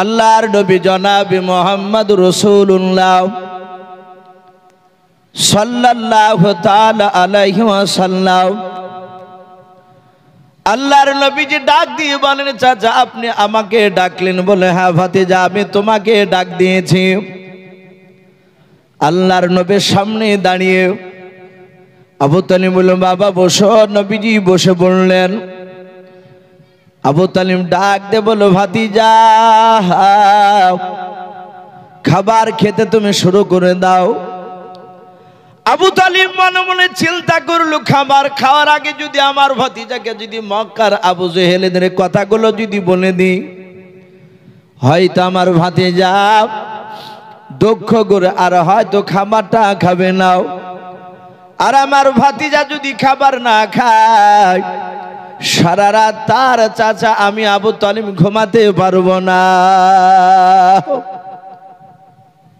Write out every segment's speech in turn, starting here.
আল্লাহর নবী জনাবি মোহাম্মদ রসুল্লাহ সাল্লাহ আলাইসাল্লাম আল্লাহর নবীজি ডাক দিয়ে বলেন চাচা আপনি আমাকে ডাকলেন বলে হ্যাঁ ভাতিজা আমি তোমাকে ডাক দিয়েছি আল্লাহর নবীর সামনে দাঁড়িয়ে আবু তালিম বাবা বসো নবীজি বসে বললেন আবু তালিম ডাক দে বলো ভাতিজা খাবার খেতে তুমি শুরু করে দাও আবু তালিম মনে মনে চিন্তা করলো খাবার খাওয়ার আগে যদি আমার ভতিজাকে যদি মক্কার আবু জেহেলেদের কথাগুলো যদি বলে দিই হয়তো আমার ভাতিজা দক্ষ করে আর হয়তো খাবারটা খাবে নাও আর আমার ভাতিজা যদি খাবার না খায় সারা রাত তার চাচা আমি আবু তালিম ঘুমাতে পারবো না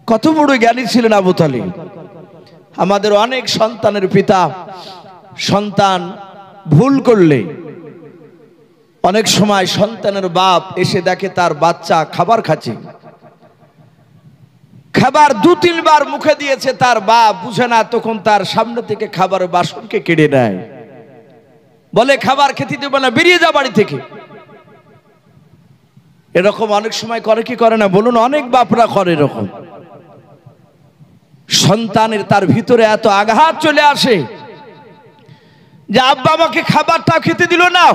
কত বড় জ্ঞানী ছিলেন আবু তালিম আমাদের অনেক সন্তানের পিতা সন্তান ভুল করলে অনেক সময় সন্তানের বাপ এসে দেখে তার বাচ্চা খাবার খাচ্ছে খাবার দু তিনবার মুখে দিয়েছে তার বাপ বুঝে না তখন তার সামনে থেকে খাবার বাসনকে কেড়ে নেয় বলে খাবার খেতে দেবে না বেরিয়ে যা বাড়ি থেকে এরকম অনেক সময় করে কি করে না বলুন অনেক বাপরা করে এরকম সন্তানের তার ভিতরে এত আঘাত চলে আসে যে আব্বা আমাকে খাবারটা খেতে দিল না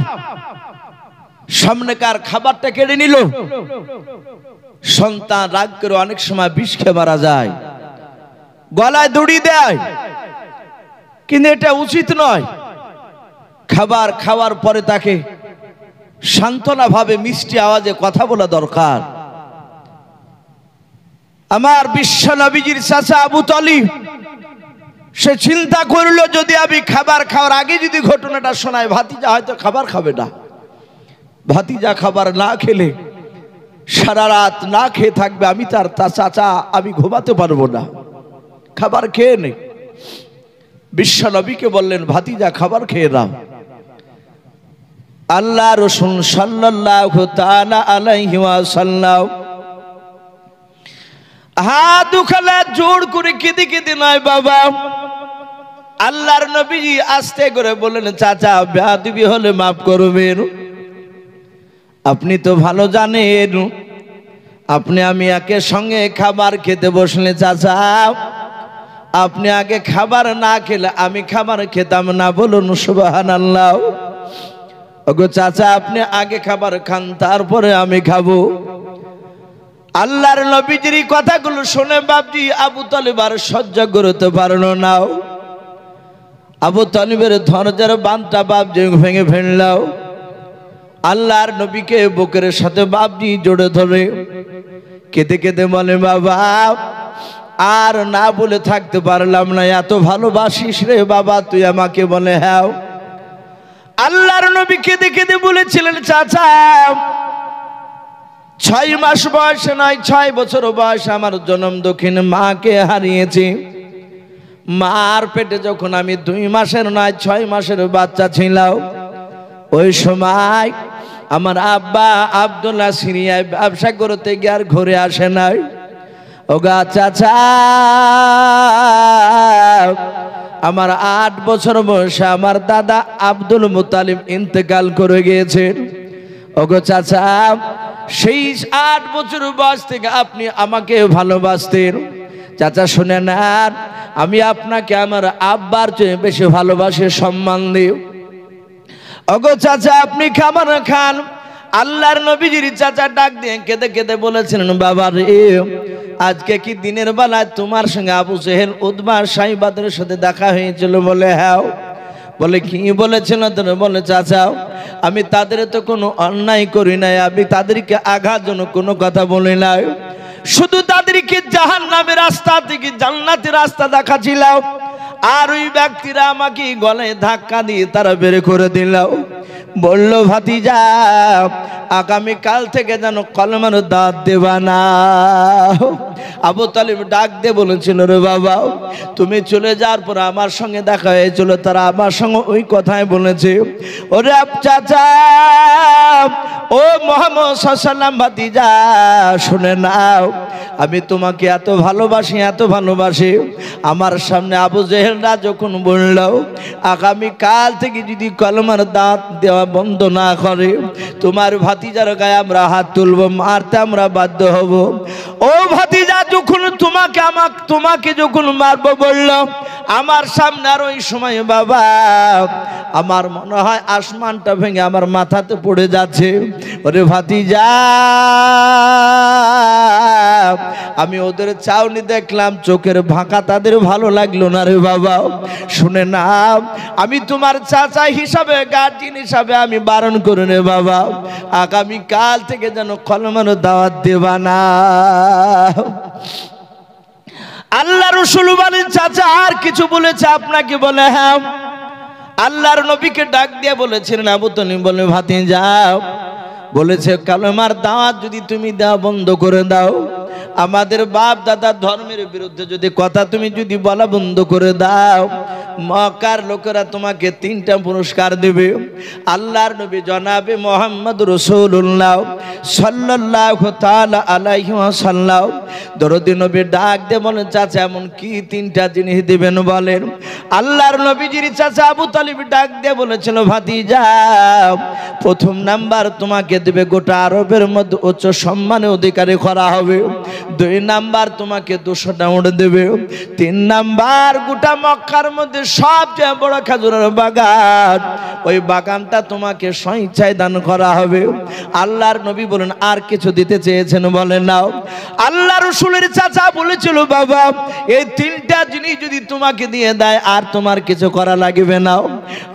সামনেকার খাবারটা কেড়ে নিল সন্তান রাগ করে অনেক সময় বিষ খেয়ে মারা যায় গলায় দড়ি দেয় কিন্তু এটা উচিত নয় খাবার খাওয়ার পরে তাকে সান্ত্বনাভাবে মিষ্টি আওয়াজে কথা বলা দরকার আমার বিশ্ব নবীজির চাচা আবু তলি সে চিন্তা করলো যদি আমি খাবার খাওয়ার আগে যদি ঘটনাটা শোনায় ভাতিজা হয়তো খাবার খাবে না ভাতিজা খাবার না খেলে সারা রাত না খেয়ে থাকবে আমি তার চাচা আমি ঘুমাতে পারবো না খাবার খেয়ে নেই নবীকে বললেন ভাতিজা খাবার খেয়ে নাও আল্লাহ রসুন সাল্লাহ আলাইহাসাল্লাম হাত উখালা জোর করে কেঁদে কেঁদে নয় বাবা আল্লাহর নবী আস্তে করে বললেন চাচা বেহাদুবি হলে মাফ করবেন আপনি তো ভালো জানেন আপনি আমি একে সঙ্গে খাবার খেতে বসলে চাচা আপনি আগে খাবার না খেলে আমি খাবার খেতাম না বলুন সুবাহান আল্লাহ ওগো চাচা আপনি আগে খাবার খান তারপরে আমি খাবো আল্লাহর নবীজির কথাগুলো শুনে বাপজি আবু তালিব আর সহ্য করতে পারলো নাও আবু তালিবের ধরজার বাঁধটা বাপজি ভেঙে ফেললাও আল্লাহর নবীকে বুকের সাথে বাপজি জোড়ে ধরে কেঁদে কেঁদে বলে বাবা আর না বলে থাকতে পারলাম না এত ভালোবাসিস রে বাবা তুই আমাকে বলে হ্যাঁ আল্লাহর নবীকে দেখে দিয়ে বলেছিলেন চাচা ছয় মাস বয়সে নয় ছয় বছর বয়স আমার জনম দক্ষিণ মাকে হারিয়েছি মার পেটে যখন আমি দুই মাসের নয় ছয় মাসের বাচ্চা ছিলাম ওই সময় আমার আব্বা আবদুল্লাহ সিরিয়ায় ব্যবসা করতে গিয়ে আর ঘুরে আসে নাই ওগা চাচা আমার আট বছর বয়সে আমার দাদা আব্দুল মুতালিম ইন্তেকাল করে গিয়েছেন ওগো চাচা সেই আট বছর বয়স থেকে আপনি আমাকে ভালোবাসতেন চাচা শুনে নেন আমি আপনাকে আমার আব্বার চেয়ে বেশি ভালোবাসে সম্মান দিই অগো চাচা আপনি খাবার খান আল্লাহর নবীজির চাচা ডাক দিয়ে কেঁদে কেঁদে বলেছিলেন বাবা রে আজকে কি দিনের বেলায় তোমার সঙ্গে আবু সেহেল উদ্মার সাইবাদের সাথে দেখা হয়েছিল বলে হ্যাঁ বলে কি বলেছেন তোর বলে চাচাও আমি তাদের তো কোনো অন্যায় করি নাই আমি তাদেরকে আঘাত জন্য কোনো কথা বলি নাই শুধু তাদেরকে জাহান নামের রাস্তা থেকে জান্নাতের রাস্তা দেখাছিলাম আর ওই ব্যক্তিরা আমাকে গলে ধাক্কা দিয়ে তারা বের করে দিলাম বলল আগামী আগামীকাল থেকে যেন কলমের দাঁত দেবা না আবু তালিম ডাক দে বলেছিল রে বাবা তুমি চলে যাওয়ার পর আমার সঙ্গে দেখা হয়েছিল তারা আমার সঙ্গে ওই কথায় বলেছে ওরে আপ চাচা ও মোহাম্মদ সাল্লাম যা শুনে নাও আমি তোমাকে এত ভালোবাসি এত ভালোবাসি আমার সামনে আবু জেহেল জেহেলরা যখন বলল আগামীকাল থেকে যদি কলমার দাঁত দেওয়া বন্ধ না করে তোমার ভাতিজার গায়ে আমরা হাত তুলব মারতে আমরা বাধ্য হব ও ভাতিজা যখন তোমাকে আমাকে তোমাকে যখন মারব বলল আমার সামনে আর ওই সময় বাবা আমার মনে হয় আসমানটা ভেঙে আমার মাথাতে পড়ে যাচ্ছে ওরে ভাতিজা আমি ওদের চাউনি দেখলাম চোখের ভাঁকা তাদের ভালো লাগলো না রে বাবা বাবা শুনে না আমি তোমার চাচা হিসাবে গার্জিন হিসাবে আমি বারণ করে নে বাবা আগামী কাল থেকে যেন কলমানো দাওয়াত দেবা না আল্লাহ রসুল বলেন চাচা আর কিছু বলেছে আপনাকে বলে হ্যাঁ আল্লাহর নবীকে ডাক দিয়ে বলেছিলেন আবু তনি বলে ভাতে যাও বলেছে কালেমার দাওয়াত যদি তুমি দেওয়া বন্ধ করে দাও আমাদের বাপ দাদা ধর্মের বিরুদ্ধে যদি কথা তুমি যদি বলা বন্ধ করে দাও মক্কার লোকেরা তোমাকে তিনটা পুরস্কার দেবে আল্লাহর নবী জনাবে মোহাম্মদ রসুল্লাহ সাল্লাহ তালা আলাইসাল্লাহ দরদি নবী ডাক দে বলেন চাচা এমন কি তিনটা জিনিস দেবেন বলেন আল্লাহর নবীজির চাচা আবু তালিব ডাক দে বলেছিল ভাতি যা প্রথম নাম্বার তোমাকে দেবে গোটা আরবের মধ্যে উচ্চ সম্মানে অধিকারী করা হবে দুই নাম্বার তোমাকে দুশো ডাউন দেবে তিন নাম্বার গোটা মক্কার মধ্যে সবচেয়ে বড় খেজুরের বাগান ওই বাগানটা তোমাকে স্বইচ্ছায় দান করা হবে আল্লাহর নবী বলেন আর কিছু দিতে চেয়েছেন বলেন নাও আল্লাহ রসুলের চাচা বলেছিল বাবা এই তিনটা জিনিস যদি তোমাকে দিয়ে দেয় আর তোমার কিছু করা লাগবে না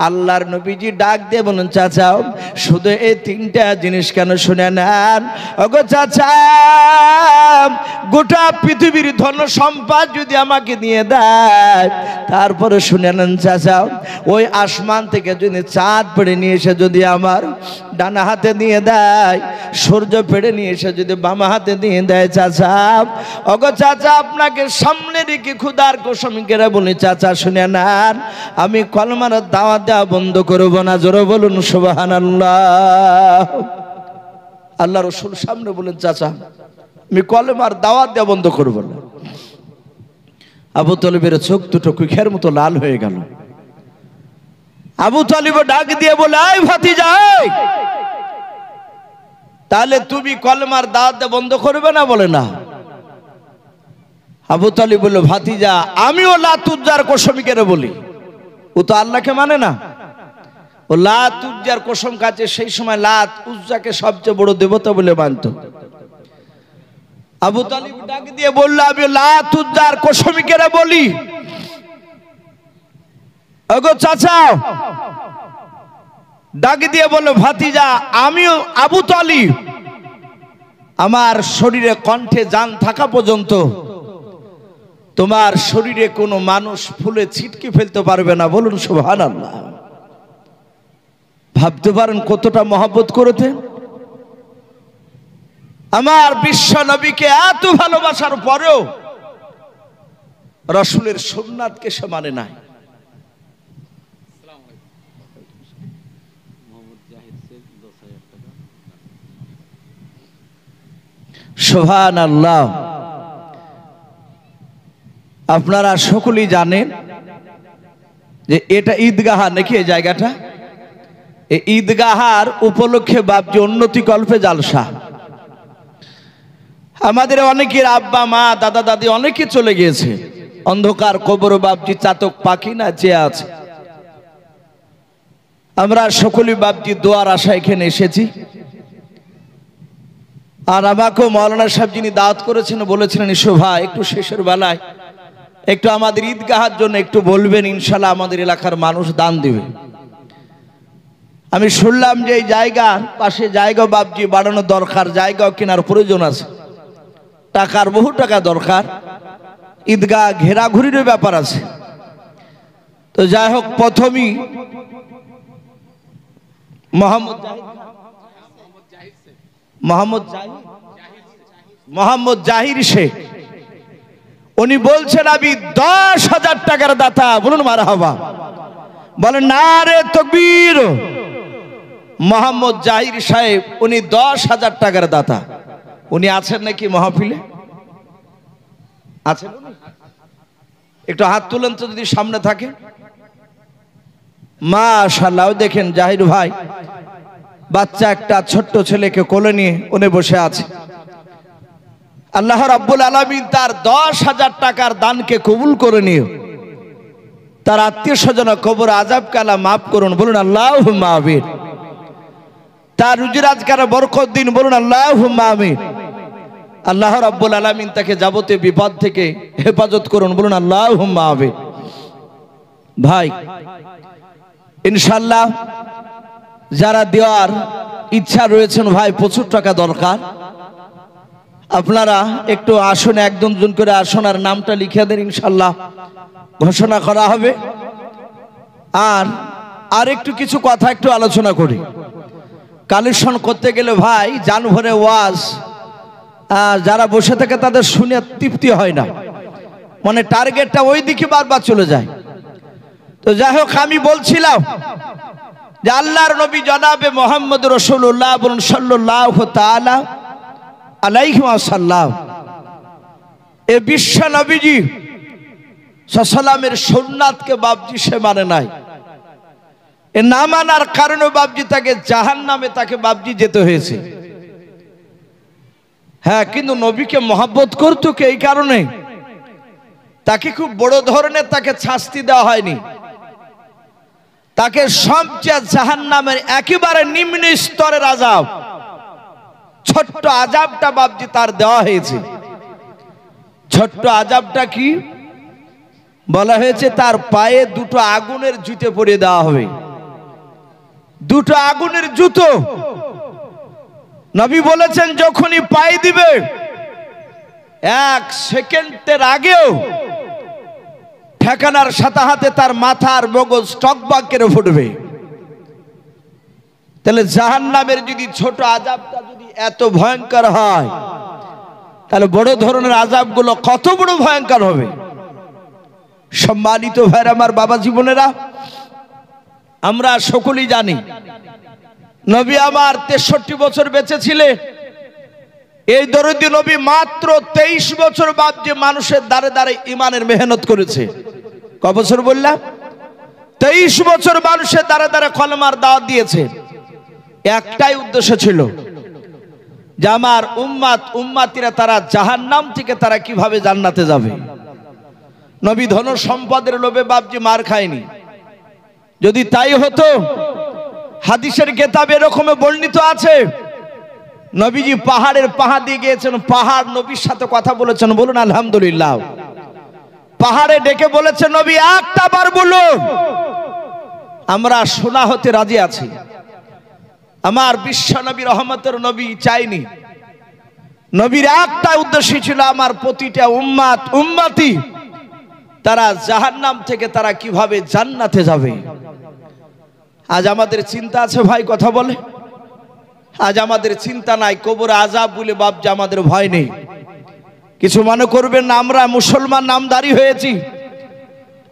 আল্লাহর নবীজি ডাক দিয়ে বলুন চাচাও শুধু এই তিনটা জিনিস কেন শুনে নেন ওগো চাচা গোটা পৃথিবীর ধন সম্পদ যদি আমাকে দিয়ে দেয় তারপরে শুনে শুনেন চাচা ওই আসমান থেকে যদি চাঁদ পেড়ে নিয়ে এসে যদি আমার ডানা হাতে দিয়ে দেয় সূর্য পেড়ে নিয়ে এসে যদি বামা হাতে দিয়ে দেয় চাচা অগ চাচা আপনাকে সামনে রেখে ক্ষুদার কোসমীকেরা বলি চাচা শুনে নেন আমি কলমার দাওয়া দেওয়া বন্ধ করবো না জোরে বলুন সুবাহান আল্লাহ আল্লাহ রসুল সামনে বলেন চাচা আমি কলমার দাওয়া দেওয়া বন্ধ করবো না আবু তলিবের চোখ দুটো কুখের মতো লাল হয়ে গেল আবু তলিব ডাক দিয়ে বলে আই ফাতি যাই তাহলে তুমি কলমার দাঁত বন্ধ করবে না বলে না আবু তালি বলল ভাতিজা আমিও লাতুজ্জার কোসমিকে বলি ও তো আল্লাহকে মানে না ও লাত উজ্জার কোসম কাছে সেই সময় লাত উজ্জাকে সবচেয়ে বড় দেবতা বলে মানত আবু তালিব ডাক দিয়ে বলল আমি লাতুদ্দার কোশমিকেরা বলি ওগো চাচা ডাক দিয়ে বললো ভাতিজা আমিও আবু তালিব আমার শরীরে কণ্ঠে যান থাকা পর্যন্ত তোমার শরীরে কোনো মানুষ ফুলে ছিটকে ফেলতে পারবে না বলুন সুবহানাল্লাহ ভাবতে পারেন কতটা মহব্বত করতেন আমার বিশ্ব নবীকে এত ভালোবাসার পরেও রসুলের সোমনাথকে সে মানে নাই সোহান আল্লাহ আপনারা সকলেই জানেন যে এটা ঈদগাহা নাকি এই জায়গাটা এই ঈদগাহার উপলক্ষে বাপজি উন্নতি কল্পে জালসা আমাদের অনেকের আব্বা মা দাদা দাদি অনেকে চলে গিয়েছে অন্ধকার কবর বাপজি চাতক পাখি না যে আছে আমরা সকলে বাপজি দোয়ার আশা এখানে এসেছি আর আমাকেও মৌলানা সাহেব যিনি দাওয়াত করেছেন বলেছিলেন শোভা একটু শেষের বেলায় একটু আমাদের ঈদগাহার জন্য একটু বলবেন ইনশাল্লাহ আমাদের এলাকার মানুষ দান দেবে আমি শুনলাম যে এই জায়গা পাশে জায়গা বাপজি বাড়ানোর দরকার জায়গাও কেনার প্রয়োজন আছে টাকার বহু টাকা দরকার ঈদগাহ ঘেরাঘুরির ব্যাপার আছে তো যাই হোক প্রথমই মোহাম্মদ জাহির শেখ উনি বলছেন আমি দশ হাজার টাকার দাতা বলুন মারা হবা বলেন না রে তকবীর মোহাম্মদ জাহির সাহেব উনি দশ হাজার টাকার দাতা উনি আছেন নাকি মহাফিলে আছেন একটু হাত তুলেন তো যদি সামনে থাকে মা শালাও দেখেন জাহির ভাই বাচ্চা একটা ছোট্ট ছেলেকে কোলে নিয়ে উনি বসে আছে আল্লাহ রাব্বুল আলমিন তার দশ হাজার টাকার দানকে কবুল করে নিও তার আত্মীয় স্বজন কবর আজাব কালা মাফ করুন বলুন আল্লাহ মাহবির তার রুজিরাজকার বরকত দিন বলুন আল্লাহ মাহমির আল্লাহ রাব্বুল আলমিন তাকে যাবতীয় বিপদ থেকে হেফাজত করুন বলুন আল্লাহ হুম্মা হবে ভাই ইনশাল্লাহ যারা দেওয়ার ইচ্ছা রয়েছেন ভাই প্রচুর টাকা দরকার আপনারা একটু আসুন একজন জন করে আসন আর নামটা লিখে দেন ইনশাল্লাহ ঘোষণা করা হবে আর আর একটু কিছু কথা একটু আলোচনা করি কালেকশন করতে গেলে ভাই জানভরে ওয়াজ যারা বসে থাকে তাদের শুনে তৃপ্তি হয় না মানে টার্গেটটা ওই দিকে বারবার চলে যায় তো যাই হোক আমি বলছিলাম যে আল্লাহর নবী জনাবে মোহাম্মদ রসুল্লাহ বলুন সাল্লাহ তালা এ বিশ্ব নবীজি সসালামের সোননাথকে বাবজি সে মানে নাই এ না মানার কারণে বাবজি তাকে জাহান নামে তাকে বাবজি যেতে হয়েছে হ্যাঁ কিন্তু নবীকে মহাব্বত করতো কে এই কারণে তাকে খুব বড় ধরনের তাকে শাস্তি দেওয়া হয়নি তাকে সবচেয়ে জাহান নামের একেবারে নিম্ন স্তরের আজাব ছোট্ট আজাবটা বাবজি তার দেওয়া হয়েছে ছোট্ট আজাবটা কি বলা হয়েছে তার পায়ে দুটো আগুনের জুতে পরিয়ে দেওয়া হবে দুটো আগুনের জুতো নবী বলেছেন যখনই পাই দিবে এক সেকেন্ডের আগেও ঠেকানার সাথে হাতে তার মাথার মগজ টকবাক কেড়ে ফুটবে তাহলে জাহান নামের যদি ছোট আজাবটা যদি এত ভয়ঙ্কর হয় তাহলে বড় ধরনের আজাবগুলো কত বড় ভয়ঙ্কর হবে সম্মানিত ভাইয়ের আমার বাবা জীবনেরা আমরা সকলেই জানি নবী আমার তেষট্টি বছর বেঁচে ছিলেন এই দরদি নবী মাত্র তেইশ বছর বাদ যে মানুষের দ্বারে দ্বারে ইমানের মেহনত করেছে ক বছর বললাম তেইশ বছর মানুষের দ্বারে দ্বারে কলমার দাওয়াত দিয়েছে একটাই উদ্দেশ্য ছিল যে আমার উম্মাত উম্মাতিরা তারা জাহান নাম থেকে তারা কিভাবে জান্নাতে যাবে নবী ধন সম্পদের লোভে বাপজি মার খায়নি যদি তাই হতো হাদিসের কেতাব এরকম বর্ণিত আছে নবীজি পাহাড়ের পাহাড় দিয়ে গিয়েছেন পাহাড় নবীর সাথে কথা বলেছেন বলুন আলহামদুলিল্লাহ পাহাড়ে ডেকে বলেছে নবী একটা বার বলুন আমরা শোনা হতে রাজি আছি আমার বিশ্ব নবী রহমতের নবী চাইনি নবীর একটা উদ্দেশ্য ছিল আমার প্রতিটা উম্মাত উম্মাতি তারা জাহান্নাম থেকে তারা কিভাবে জান্নাতে যাবে আজ আমাদের চিন্তা আছে ভাই কথা বলে আজ আমাদের চিন্তা নাই কবর আজাব বলে বাপ যে আমাদের ভয় নেই কিছু মনে করবেন না আমরা মুসলমান নামদারি হয়েছি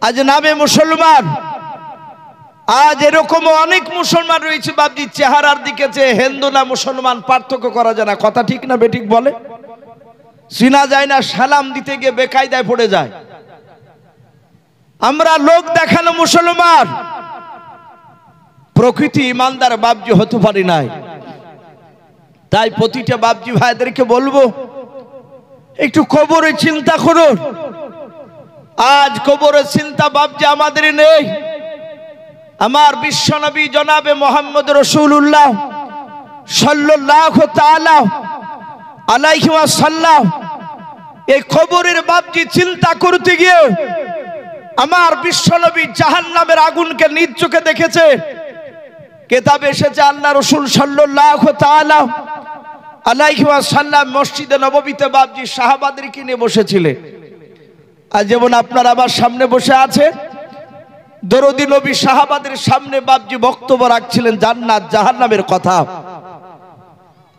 আজ নামে মুসলমান আজ এরকম অনেক মুসলমান রয়েছে বাপজি চেহারার দিকে যে হিন্দু না মুসলমান পার্থক্য করা যায় না কথা ঠিক না বেঠিক বলে চিনা যায় না সালাম দিতে গিয়ে বেকায়দায় পড়ে যায় আমরা লোক দেখানো মুসলমান প্রকৃতি ইমানদার বাবজি হতে পারি নাই তাই প্রতিটা বাবজি ভাইদেরকে বলবো একটু কবরে চিন্তা করুন আজ কবরের চিন্তা বাবজি আমাদের নেই আমার বিশ্বনবী জনাবে মোহাম্মদ রসুল্লাহ সাল্লাহ আলাইহিমা সাল্লাহ এই খবরের বাবজি চিন্তা করতে গিয়ে আমার বিশ্বনবী জাহান নামের আগুনকে নিজ চোখে দেখেছে কেতাবে এসেছে আল্লাহ রসুল সাল্লাহ মসজিদে নবমীতে বাবজি শাহাবাদের কিনে বসেছিলেন আর যেমন আপনার সামনে বসে আছে দরদি নবী শাহাবাদের সামনে বাবজি বক্তব্য রাখছিলেন জান্নাত জাহান্নামের কথা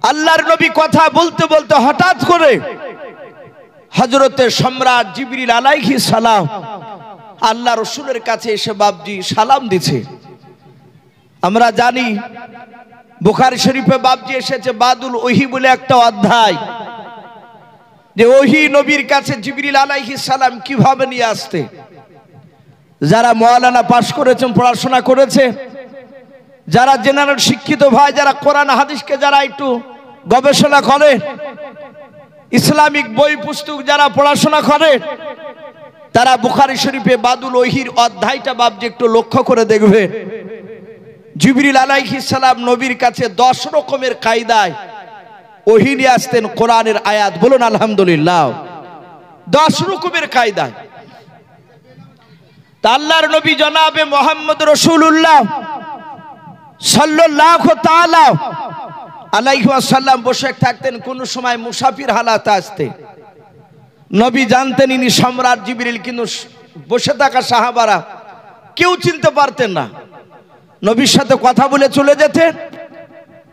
আল্লাহর নবী কথা বলতে বলতে হঠাৎ করে হজরতের সম্রাট জিবির আলাইহি সালাম আল্লাহ রসুলের কাছে এসে বাবজি সালাম দিছে আমরা জানি বুখারি শরীফে বাবজি এসেছে বাদুল ওহি বলে একটা অধ্যায় যে ওহি নবীর কাছে জিবরিল আলাইহি সালাম কিভাবে নিয়ে আসতে যারা মৌলানা পাশ করেছেন পড়াশোনা করেছে যারা জেনারেল শিক্ষিত ভাই যারা কোরআন হাদিসকে যারা একটু গবেষণা করে ইসলামিক বই পুস্তক যারা পড়াশোনা করে তারা বুখারি শরীফে বাদুল ওহির অধ্যায়টা বাবজি একটু লক্ষ্য করে দেখবে জিবরিল সালাম নবীর কাছে দশ রকমের কায়দায় ওহি নিয়ে আসতেন কোরআনের আয়াত বলুন আলহামদুলিল্লাহ দশ রকমের কায়দায় তাল্লার নবী জনাবে মোহাম্মদ রসুল্লাহ সাল্লাহ বসে থাকতেন কোন সময় মুসাফির হালাত আসতে নবী জানতেন ইনি সম্রাট জিবিরিল কিন্তু বসে থাকা সাহাবারা কেউ চিনতে পারতেন না নবীর সাথে কথা বলে চলে যেতেন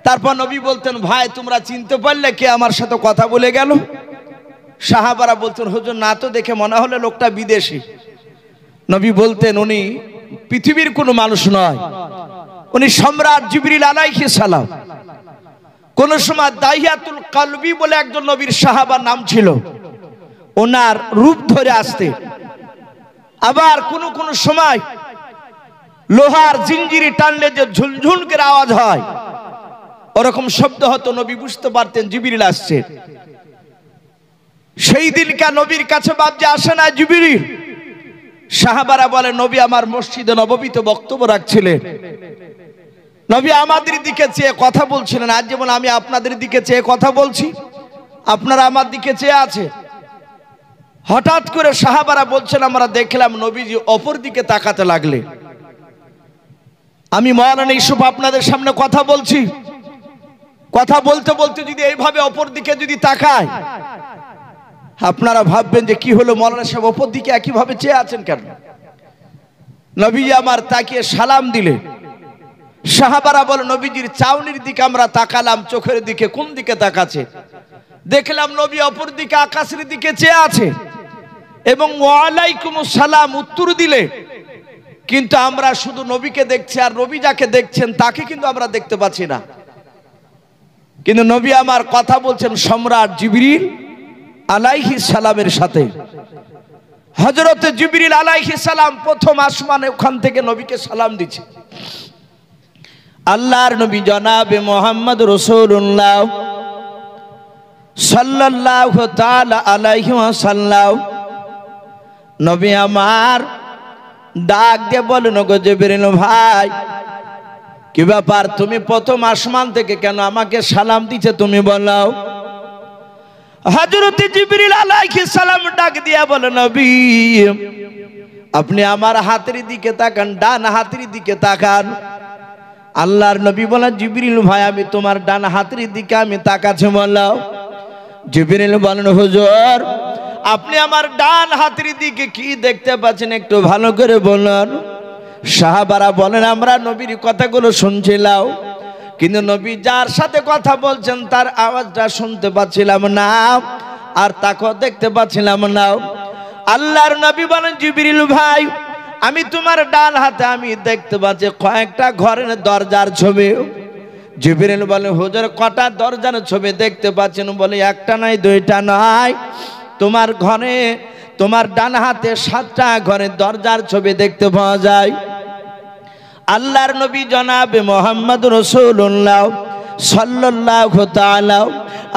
তারপর নবী বলতেন ভাই তোমরা চিনতে পারলে কে আমার সাথে কথা বলে গেল সাহাবারা বলতেন হুজুর না তো দেখে মনে হলে লোকটা বিদেশি নবী বলতেন উনি পৃথিবীর কোনো মানুষ নয় উনি সম্রাট জিবরিল আলাইহি সালাম কোন সময় দাহিয়াতুল কালবি বলে একজন নবীর সাহাবার নাম ছিল ওনার রূপ ধরে আসতে আবার কোন কোন সময় লোহার জিঞ্জিরি টানলে যে ঝুনঝুনকের আওয়াজ হয় ওরকম শব্দ হতো নবী বুঝতে পারতেন জিবিরিল আসছে সেই দিনকার নবীর কাছে বাপজি আসে না জুবিরিল সাহাবারা বলে নবী আমার মসজিদে নববীত বক্তব্য রাখছিলেন নবী আমাদের দিকে চেয়ে কথা বলছিলেন আজ যেমন আমি আপনাদের দিকে চেয়ে কথা বলছি আপনারা আমার দিকে চেয়ে আছে হঠাৎ করে সাহাবারা বলছেন আমরা দেখলাম নবীজি অপর দিকে তাকাতে লাগলেন আমি মহারানা ইসুফ আপনাদের সামনে কথা বলছি কথা বলতে বলতে যদি এইভাবে অপর দিকে যদি তাকায় আপনারা ভাববেন যে কি হলো মৌলানা সাহেব অপর দিকে একইভাবে চেয়ে আছেন কেন নবী আমার তাকিয়ে সালাম দিলে সাহাবারা বল নবীজির চাউনির দিকে আমরা তাকালাম চোখের দিকে কোন দিকে তাকাছে দেখলাম নবী অপর দিকে আকাশের দিকে চেয়ে আছে এবং ওয়ালাইকুম সালাম উত্তর দিলে কিন্তু আমরা শুধু নবীকে দেখছি আর নবী যাকে দেখছেন তাকে কিন্তু আমরা দেখতে পাচ্ছি না কিন্তু নবী আমার কথা বলছেন সম্রাট জিবরিল আলাইহি সালামের সাথে হযরতে জিবরিল আলাইহি সালাম প্রথম আসমানে ওখান থেকে নবীকে সালাম দিচ্ছে আল্লাহর নবী জনাবে মোহাম্মদ রসুল্লাহ সাল্লাহ আলাইহি সাল্লাহ নবী আমার ডাক দিয়ে বলুন গো জেবেরিল ভাই কি ব্যাপার তুমি প্রথম আসমান থেকে কেন আমাকে সালাম দিচ্ছে তুমি বলাও হজরত জিবরিল আলাইহিস সালাম ডাক দিয়ে বলে নবী আপনি আমার হাতের দিকে তাকান ডান হাতের দিকে তাকান আল্লাহর নবী বলেন জিবরিল ভাই আমি তোমার ডান হাতের দিকে আমি তাকাচ্ছি বলাও জিবরিল বলেন হুজুর আপনি আমার ডান হাতের দিকে কি দেখতে পাচ্ছেন একটু ভালো করে বলুন সাহাবারা বলেন আমরা নবীর কথাগুলো শুনছিলাম কিন্তু নবী যার সাথে কথা বলছেন তার আওয়াজটা শুনতে পাচ্ছিলাম না আর তাকেও দেখতে পাচ্ছিলাম না আল্লাহর নবী বলেন জিবিরিল ভাই আমি তোমার ডান হাতে আমি দেখতে পাচ্ছি কয়েকটা ঘরের দরজার ছবি জিবিরিল বলে হুজুর কটা দরজার ছবি দেখতে পাচ্ছেন বলে একটা নাই দুইটা নয় তোমার ঘরে তোমার ডান হাতে সাতটা ঘরের দরজার ছবি দেখতে পাওয়া যায় আল্লাহর নবী জনাবে মোহাম্মদ রসুল্লাহ সাল্লাহ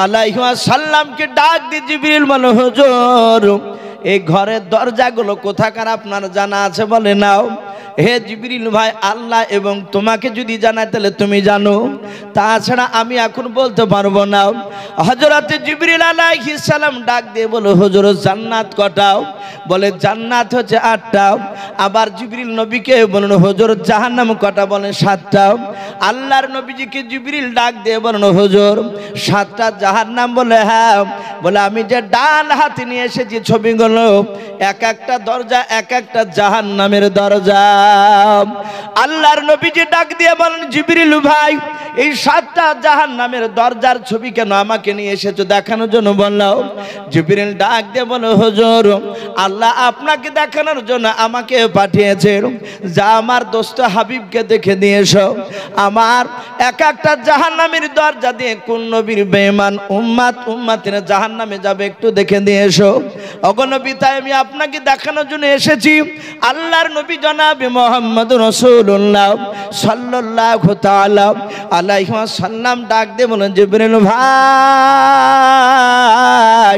আলাইহ সাল্লামকে ডাক দিয়ে জিবরিল মনে হজর এই ঘরের দরজাগুলো কোথাকার আপনার জানা আছে বলে নাও হে জিবরিল ভাই আল্লাহ এবং তোমাকে যদি জানায় তাহলে তুমি জানো তাছাড়া আমি এখন বলতে পারবো না হজরতে জিবরিল সালাম ডাক দিয়ে বলো হজর জান্নাত কটাও বলে জান্নাত হচ্ছে আটটাও আবার জিবরিল নবীকে বলুন হজর জাহান্নাম কটা বলে সাতটাও আল্লাহর নবীজিকে জিবরিল ডাক দিয়ে বলুন হজর সাতটা জাহান্নাম বলে হ্যাঁ বলে আমি যে ডাল হাতে নিয়ে এসেছি ছবিগুলো হলো এক একটা দরজা এক একটা জাহান নামের দরজা আল্লাহর নবীজি ডাক দিয়ে বলেন ভাই এই সাতটা জাহান নামের দরজার ছবি কেন আমাকে নিয়ে এসেছো দেখানোর জন্য বললাম ডাক দিয়ে বলো হজর আল্লাহ আপনাকে দেখানোর জন্য আমাকে পাঠিয়েছে যা আমার দোস্ত হাবিবকে দেখে এসো আমার এক একটা জাহান নামের দরজা দিয়ে কোন নবীর বেমান উম্মাত উম্মাতিরা জাহান নামে যাবে একটু দেখে দিয়ে এসো নবী তাই আমি আপনাকে দেখানোর জন্য এসেছি আল্লাহর নবী জনাবে মোহাম্মদ রসুল্লাহ সাল্লাহ তালাম আল্লাহ সাল্লাম ডাক দে বলেন যে বেরেন ভাই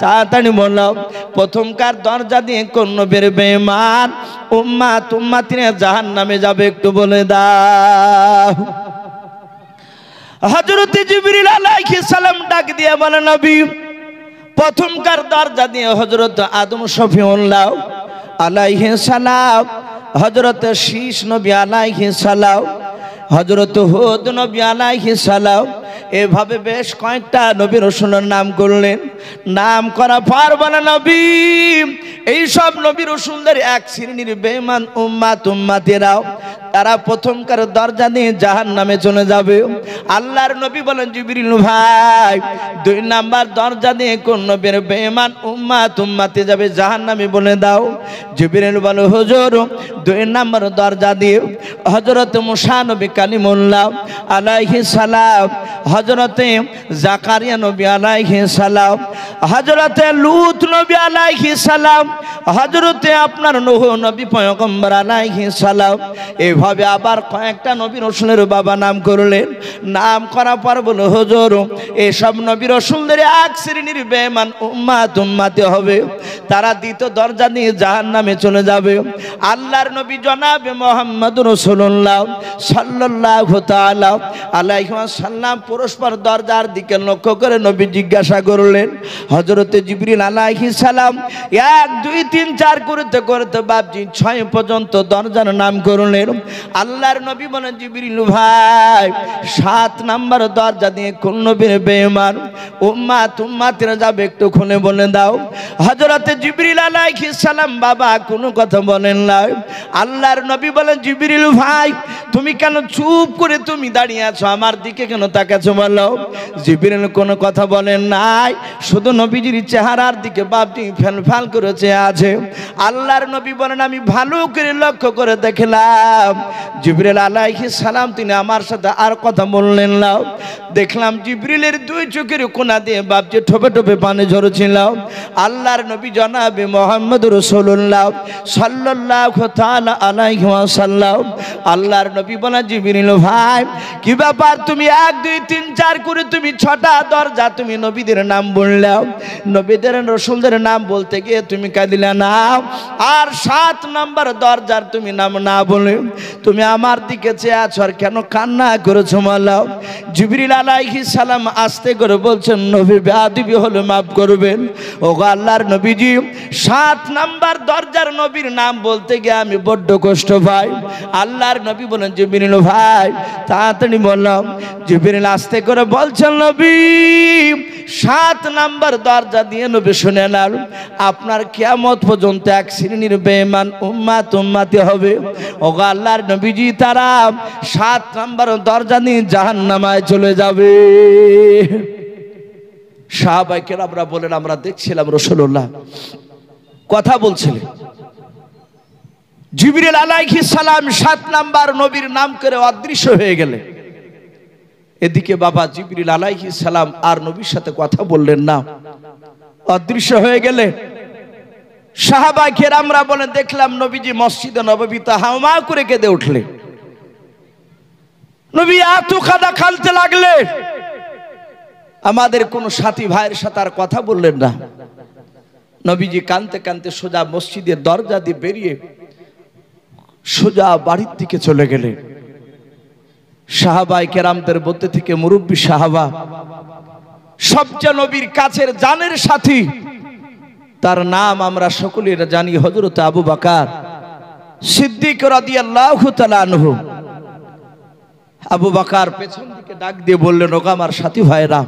তাড়াতাড়ি বললাম প্রথমকার দরজা দিয়ে কোন নবীর বেমান উম্মা তুম্মা তিনি জাহান নামে যাবে একটু বলে দা হজরত জিবরিল আলাইহিস সালাম ডাক দিয়া বলেন নবী প্রথমকার দরজা দিয়ে হজরত আদম শফিউল্লাহ আলাইহে সালাম হজরত শীষ নবী আলাইহে সালাম হজরত হুদ নবী আলাইহে সালাম এভাবে বেশ কয়েকটা নবী রসুলের নাম করলেন নাম করা পারবা নবী এই সব নবী রসুলদের এক শ্রেণীর বেমান উম্মা তুম্মাতেরাও তারা প্রথমকার দরজা দিয়ে জাহান নামে চলে যাবে আল্লাহর নবী বলেন জিবিরিল ভাই দুই নাম্বার দরজা দিয়ে কোন নবীর বেমান উম্মা তুম্মাতে যাবে জাহান নামে বলে দাও জিবিরিল বলে হুজুর দুই নাম্বার দরজা দিয়ে হজরত মুসা নবী কালিমুল্লাহ আলাইহি সালাম হজরতে জাকারিয়া নবী আলাইহি সালাম হজরতে লুত নবী আলাইহি সালাম হজরতে আপনার নহ নবী পয়গম্বর আলাইহি সালাম এভাবে আবার কয়েকটা নবী রসুলের বাবা নাম করলেন নাম করা পর বলো হজর এসব নবী রসুলদের এক শ্রেণীর বেমান উম্মাত উম্মাতে হবে তারা দ্বিতীয় দরজা নিয়ে জাহান নামে চলে যাবে আল্লাহর নবী জনাবে মোহাম্মদ রসুল্লাহ সাল্লাহ আলাইহ সাল্লাম পরস্পর দরজার দিকে লক্ষ্য করে নবী জিজ্ঞাসা করলেন হজরতে জিবরিল আলাহি সালাম এক দুই তিন চার করতে করতে বাপজি ছয় পর্যন্ত দরজার নাম করলেন আল্লাহর নবী বলেন জিবরিল ভাই সাত নাম্বার দরজা দিয়ে কোন নবীর বেমার উম্মা তুম্মা তেরা যাবে একটু খুলে বলে দাও হজরতে জিবরিল আলাহি সালাম বাবা কোনো কথা বলেন না আল্লাহর নবী বলেন জিবরিল ভাই তুমি কেন চুপ করে তুমি দাঁড়িয়ে আছো আমার দিকে কেন তাকে করেছো বলো জিবিরেন কোনো কথা বলেন নাই শুধু নবীজির চেহারার দিকে বাপটি ফ্যান ফ্যাল করেছে আছে আল্লাহর নবী বলেন আমি ভালো করে লক্ষ্য করে দেখলাম জিবরিল আল্লাহ সালাম তিনি আমার সাথে আর কথা বললেন লাও দেখলাম জিবরিলের দুই চোখের কোনা দিয়ে বাপজি ঠোপে ঠোপে পানি ঝরেছিল আল্লাহর নবী জনাবে মোহাম্মদ রসুল্লাহ সাল্লাহ আল্লাহ আলাইহি সাল্লাম আল্লাহর নবী বলা জিবরিল ভাই কি ব্যাপার তুমি এক দুই তিন তিন চার করে তুমি ছটা দরজা তুমি নবীদের নাম বললাম নবীদের রসুলদের নাম বলতে গিয়ে তুমি কাঁদিলে না আর সাত নাম্বার দরজার তুমি নাম না বলে তুমি আমার দিকে চেয়ে আছো আর কেন কান্না করেছো মালাও জিবরিল আলাইহি সালাম আস্তে করে বলছেন নবী বেহাদিবি হলে মাফ করবেন ও আল্লাহর নবীজি সাত নাম্বার দরজার নবীর নাম বলতে গিয়ে আমি বড্ড কষ্ট পাই আল্লাহর নবী বলেন জিবরিল ভাই তাড়াতাড়ি বললাম জিবরিল আস আস্তে করে বলছেন নবী সাত নাম্বার দরজা দিয়ে নবী শুনে নাল আপনার কেয়ামত পর্যন্ত এক শ্রেণীর বেমান উম্মা তুম্মাতে হবে ও আল্লাহর নবীজি তারা সাত নাম্বার দরজা নিয়ে জাহান নামায় চলে যাবে সাহাবাইকের আমরা বলেন আমরা দেখছিলাম রসুল্লাহ কথা বলছিলেন জিবির আলাইহিস সালাম সাত নাম্বার নবীর নাম করে অদৃশ্য হয়ে গেলে এদিকে বাবা জিবরিল আলাইহি সালাম আর নবীর সাথে কথা বললেন না অদৃশ্য হয়ে গেলে সাহাবা আমরা বলে দেখলাম নবীজি মসজিদে নবীতা হাওমা করে কেঁদে উঠলে নবী এত খাদা খালতে লাগলে আমাদের কোন সাথী ভাইয়ের সাথে আর কথা বললেন না নবীজি কানতে কানতে সোজা মসজিদের দরজা দিয়ে বেরিয়ে সোজা বাড়ির দিকে চলে গেলেন সাহাবাই কেরামদের মধ্যে থেকে মুরব্বী সাহাবা সবচেয়ে নবীর কাছের জানের সাথী তার নাম আমরা সকলে জানি হজরত আবু বাকার সিদ্দিক আবু বাকার পেছন দিকে ডাক দিয়ে বললেন ওগা আমার সাথী ভাইরা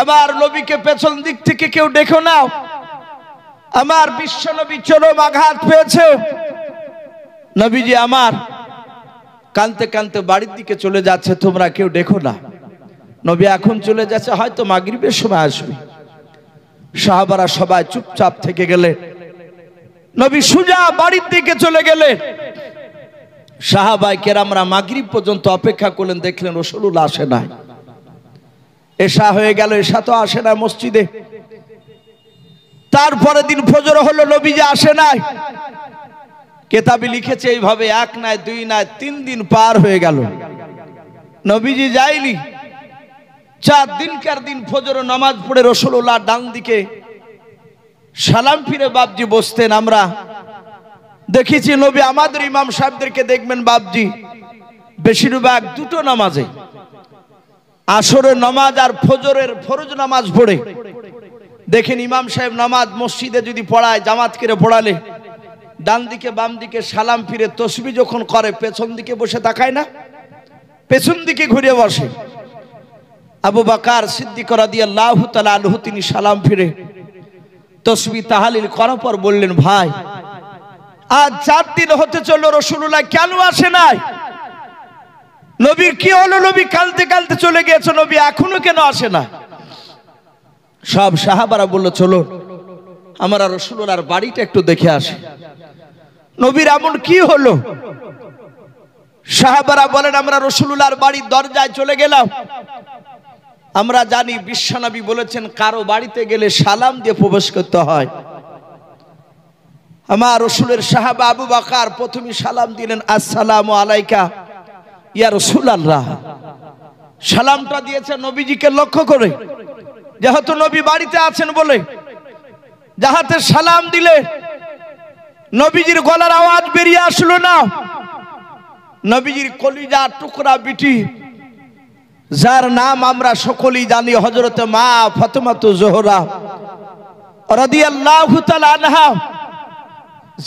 আমার নবীকে পেছন দিক থেকে কেউ দেখো না আমার বিশ্ব নবী চরম আঘাত পেয়েছে নবীজি আমার কানতে কানতে বাড়ির দিকে চলে যাচ্ছে তোমরা কেউ দেখো না নবী এখন চলে যাচ্ছে হয়তো মাগরিবের সময় আসবে সাহাবারা সবাই চুপচাপ থেকে গেলে নবী সুজা বাড়ির দিকে চলে গেলেন সাহাবাই কেরামরা মাগরিব পর্যন্ত অপেক্ষা করলেন দেখলেন রসুল আসে নাই এসা হয়ে গেল এসা তো আসে না মসজিদে তারপরে দিন ফজর হলো নবী যে আসে নাই কেতাবি লিখেছে এইভাবে এক নাই দুই নাই তিন দিন পার হয়ে গেল নবীজি যাইলি চার কার দিন ফজর নামাজ পড়ে রসুল্লাহ ডান দিকে সালাম ফিরে বাবজি বসতেন আমরা দেখেছি নবী আমাদের ইমাম সাহেবদেরকে দেখবেন বাবজি বেশিরভাগ দুটো নামাজে আসরের নামাজ আর ফজরের ফরজ নামাজ পড়ে দেখেন ইমাম সাহেব নামাজ মসজিদে যদি পড়ায় জামাত করে পড়ালে ডান দিকে বাম দিকে সালাম ফিরে তসবি যখন করে পেছন দিকে বসে তাকায় না পেছন দিকে ঘুরে বসে আবু বাকার সিদ্দিক তিনি সালাম ফিরে তসবি তাহালিল করার পর বললেন ভাই আজ চার দিন হতে চলল রসুল্লাহ কেন আসে নাই নবী কি হলো নবী কালতে কালতে চলে গিয়েছে নবী এখনো কেন আসে না সব সাহাবারা বললো চলো আমরা রসুলার বাড়িটা একটু দেখে আসি নবীর এমন কি হলো সাহাবারা বলেন আমরা রসুলুলার বাড়ির দরজায় চলে গেলাম আমরা জানি বিশ্বনবী বলেছেন কারো বাড়িতে গেলে সালাম দিয়ে প্রবেশ করতে হয় আমার রসুলের সাহাবা আবু বাকার প্রথমে সালাম দিলেন আসসালাম আলাইকা ইয়া রসুল আল্লাহ সালামটা দিয়েছে নবীজিকে লক্ষ্য করে যেহেতু নবী বাড়িতে আছেন বলে যাহাতে সালাম দিলে নবীজির গলার আওয়াজ বেরিয়ে আসলো না নবীজির কলিজা টুকরা বিটি যার নাম আমরা সকলেই জানি হজরত মা ফতমাত জোহরা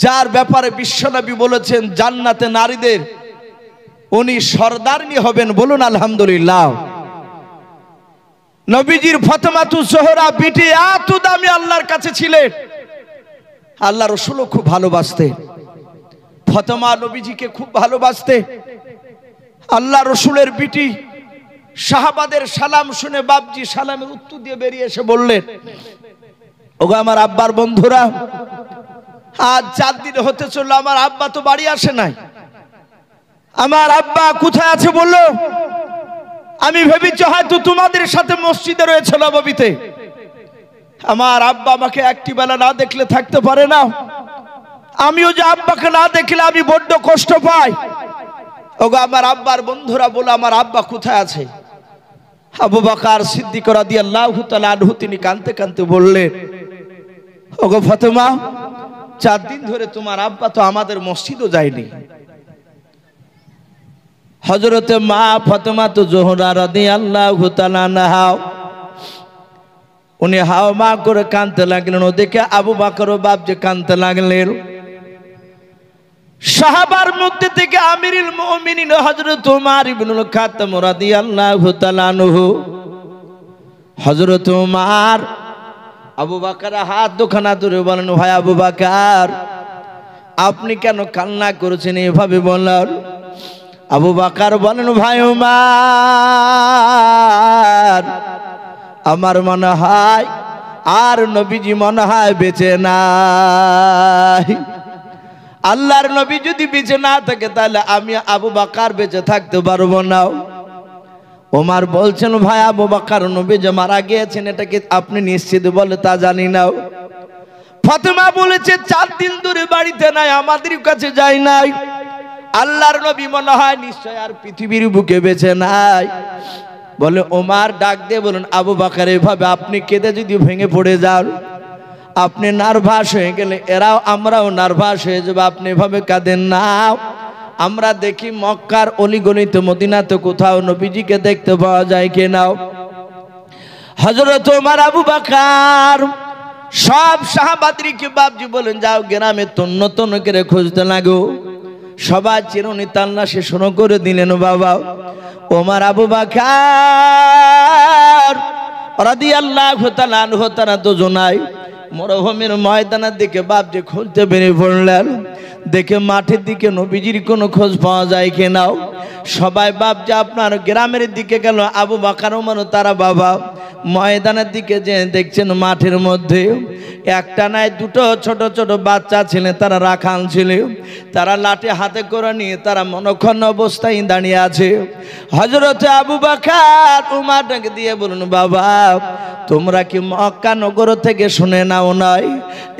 যার ব্যাপারে বিশ্বনবী বলেছেন জান্নাতে নারীদের উনি সর্দারনি হবেন বলুন আলহামদুলিল্লাহ নবীজির তু সোহরা বিটি এত দামি আল্লাহর কাছে ছিলেন আল্লাহ রসুলও খুব ভালোবাসতে ফতমা নবীজিকে খুব ভালোবাসতে আল্লাহ রসুলের বিটি শাহাবাদের সালাম শুনে বাবজি সালামের উত্তর দিয়ে বেরিয়ে এসে বললেন ওগো আমার আব্বার বন্ধুরা আজ চার দিন হতে চললো আমার আব্বা তো বাড়ি আসে নাই আমার আব্বা কোথায় আছে বললো আমি ভেবেছি হয়তো তোমাদের সাথে মসজিদে রয়েছে নবমীতে আমার আব্বা আমাকে একটি বেলা না দেখলে থাকতে পারে না আমিও যে আব্বাকে না দেখলে আমি বড্ড কষ্ট পাই ওগো আমার আব্বার বন্ধুরা বলে আমার আব্বা কোথায় আছে আবু বাকার সিদ্দিক দিয়ে আল্লাহ আনহু তিনি কানতে কানতে বললেন ওগো ফতেমা চার দিন ধরে তোমার আব্বা তো আমাদের মসজিদও যায়নি হজরতে মা ফতমা তো জোহরা রাদি আল্লাহ নাহাও উনি হাও মা করে কানতে লাগলেন ওদিকে আবু ও বাপ যে কানতে লাগলেন সাহাবার মধ্যে থেকে আমিরুল মুমিনিন হযরত উমর ইবনুল খাত্তাব রাদিয়াল্লাহু তাআলা আনহু হযরত উমর আবু বকর হাত দুখানা ধরে বলেন ভাই আবু বকর আপনি কেন কান্না করেছেন এভাবে বলার আবু বাকার বলেন ভাই উমার আমার মনে হয় আর নবীজি মনে হয় বেঁচে নাই আল্লাহর নবী যদি বেঁচে না থাকে তাহলে আমি আবু বাকার বেঁচে থাকতে পারবো না ওমার বলছেন ভাই আবু বাকার নবী যে মারা গিয়েছেন এটাকে আপনি নিশ্চিত বলে তা জানি না ফাতেমা বলেছে চার দিন ধরে বাড়িতে নাই আমাদের কাছে যাই নাই আল্লাহর নবী মনে হয় নিশ্চয় আর পৃথিবীর বুকে বেঁচে নাই বলে ওমার ডাক দিয়ে বলুন আবু বাকার এভাবে আপনি কেঁদে যদি ভেঙে পড়ে যান আপনি নার্ভাস হয়ে গেলে এরাও আমরাও নার্ভাস হয়ে যাবো আপনি এভাবে কাঁদেন না আমরা দেখি মক্কার মদিনা তো কোথাও নবীজিকে দেখতে পাওয়া যায় কে নাও হজরত ওমার আবু বাকার সব সাহাবাদরিকে বাপজি বলেন যাও গ্রামে তন্ন তন্ন করে খুঁজতে লাগো সবাই চিরুনি না সে শোনো করে দিলেন বাবা ওমার আবু বাখার আল্লাহ দুজনাই মরহমের ময়দানের দিকে বাপ যে খুলতে বেরিয়ে পড়লেন দেখে মাঠের দিকে নবীজির কোনো খোঁজ পাওয়া যায় কি নাও সবাই বাপ যে আপনার গ্রামের দিকে গেল আবু বাকারও মানো তারা বাবা ময়দানের দিকে যে দেখছেন মাঠের মধ্যে একটা নাই দুটো ছোট ছোট বাচ্চা ছেলে তারা রাখান ছিল তারা লাঠি হাতে করে নিয়ে তারা মনক্ষণ অবস্থায় দাঁড়িয়ে আছে হজরত আবু বাকার উমাটাকে দিয়ে বলুন বাবা তোমরা কি মক্কা নগর থেকে শুনে নাও নয়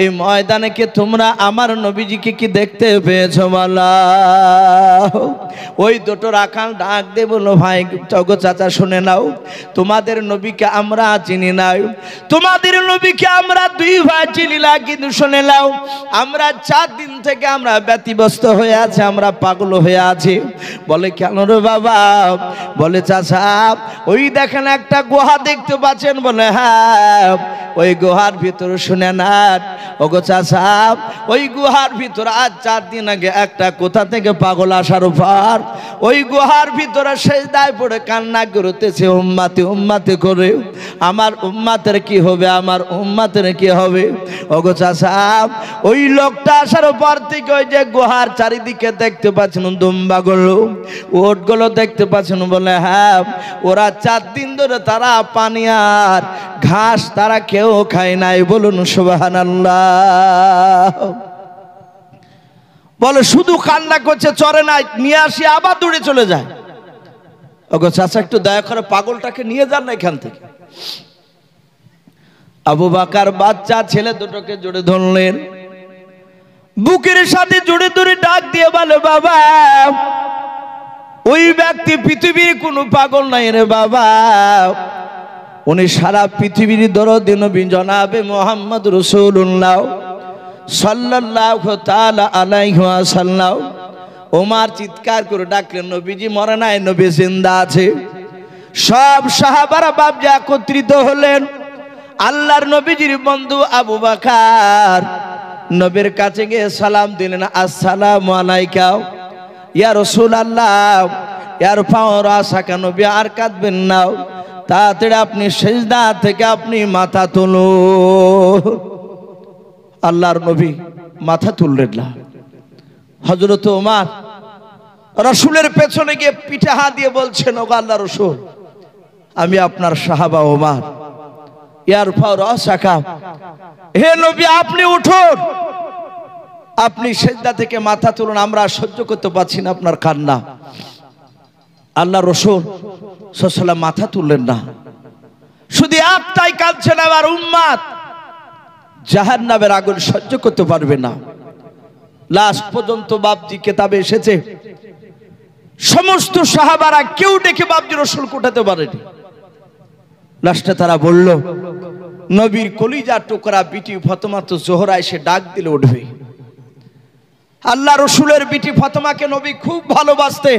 এই ময়দানে কি তোমরা আমার নবীজিকে কি দেখতে দেখতে পেয়েছ মালা ওই দুটো রাখাল ডাক দিয়ে বলো ভাই জগ চাচা শুনে নাও তোমাদের নবীকে আমরা চিনি নাই তোমাদের নবীকে আমরা দুই ভাই চিনি না কিন্তু শুনে নাও আমরা চার দিন থেকে আমরা ব্যতিব্যস্ত হয়ে আছে আমরা পাগল হয়ে আছি বলে কেন রে বাবা বলে চাচা ওই দেখেন একটা গুহা দেখতে পাচ্ছেন বলে হ্যাঁ ওই গুহার ভিতর শুনে না ওগো চাচা ওই গুহার ভিতর আচ্ছা চার দিন আগে একটা কোথা থেকে পাগল আসার উপর ওই গুহার ভিতরে শেষ দায় পড়ে কান্না করতেছে উম্মাতে উম্মাতে করে আমার উম্মাতের কি হবে আমার উম্মাতের কি হবে ওগো চাষাব ওই লোকটা আসার পর থেকে ওই যে গুহার চারিদিকে দেখতে পাচ্ছেন দুম্বা দুম্বাগুলো ওটগুলো দেখতে পাচ্ছেন বলে হ্যাঁ ওরা চার দিন ধরে তারা পানি আর ঘাস তারা কেউ খায় নাই বলুন সুবাহ আল্লাহ বলে শুধু কান্না করছে চরে নাই নিয়ে আসি আবার দৌড়ে চলে যায় ওগো চাচা একটু দয়া করে পাগলটাকে নিয়ে যান না এখান থেকে আবু বাকার বাচ্চা ছেলে দুটোকে জুড়ে ধরলেন বুকের সাথে জুড়ে ধরে ডাক দিয়ে বলে বাবা ওই ব্যক্তি পৃথিবীর কোনো পাগল নাই রে বাবা উনি সারা পৃথিবীর দরদিন জনাবে মোহাম্মদ রসুল্লাহ সাল্লাহ তালা আলাইহাসাল্লাহ ওমার চিৎকার করে ডাকলেন নবীজি মরে নাই নবী জিন্দা আছে সব সাহাবারা বাবজা একত্রিত হলেন আল্লাহর নবীজির বন্ধু আবু বাকার নবীর কাছে গিয়ে সালাম দিলেন আসসালাম আলাইকাও ইয়ার রসুল আল্লাহ ইয়ার পাওয়ার আশা কেন আর কাঁদবেন নাও তাড়াতাড়ি আপনি সেজদা থেকে আপনি মাথা তুলুন আল্লাহর নবী মাথা তুললেন না হজরত ওমার রসুলের পেছনে গিয়ে হা দিয়ে বলছেন ওগা আল্লাহ রসুল আমি আপনার সাহাবা ওমার ইয়ার ইয়ারফাও রসাকা হে নবী আপনি উঠুন আপনি সেজদা থেকে মাথা তুলুন আমরা সহ্য করতে পারছি না আপনার কান্না আল্লাহ রসুল সসাল্লাম মাথা তুললেন না শুধু একটাই কাঁদছেন আমার উম্মাদ জাহার নামের আগুন সহ্য করতে পারবে না লাস্ট পর্যন্ত বাপজি কেতাবে এসেছে সমস্ত সাহাবারা কেউ ডেকে বাপজি রসুল কোটাতে পারেনি লাস্টে তারা বলল নবীর কলিজা টোকরা বিটি ফতমা তো জোহরা এসে ডাক দিলে উঠবে আল্লাহ রসুলের বিটি ফতমাকে নবী খুব ভালোবাসতে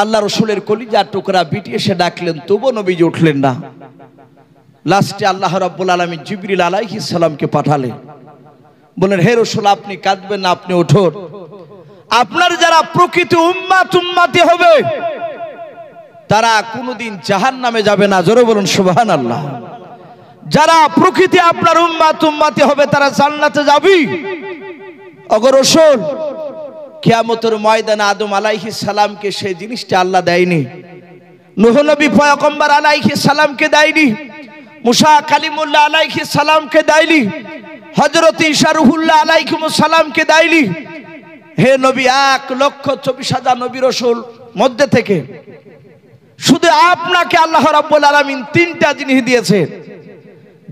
আল্লাহ রসুলের কলিজা টুকরা বিটি এসে ডাকলেন তবু নবী উঠলেন না লাস্টে আল্লাহ রাব্বুল আলমী জিবরিল আলাইহি সালামকে পাঠালে বলেন হে রসুল আপনি কাঁদবেন না আপনি ওঠোর আপনার যারা প্রকৃত উম্মাত উম্মাতি হবে তারা কোনোদিন জাহান নামে যাবে না জোরে বলুন সুবাহান আল্লাহ যারা প্রকৃতি আপনার উম্মাত উম্মাতি হবে তারা জান্নাতে যাবি অগর রসুল কিয়ামতের ময়দানে আদম আলাইহি সালামকে সেই জিনিসটা আল্লাহ দেয়নি নুহনবী পয়কম্বর আলাইহি সালামকে দেয়নি মুসা কালিমুল্লাহ আলাইহি সালামকে দাইলি হজরত ইশারুহুল্লাহ আলাইকুম সালামকে দাইলি হে নবী এক লক্ষ চব্বিশ হাজার নবী রসুল মধ্যে থেকে শুধু আপনাকে আল্লাহ রাব্বুল আলামিন তিনটা জিনিস দিয়েছে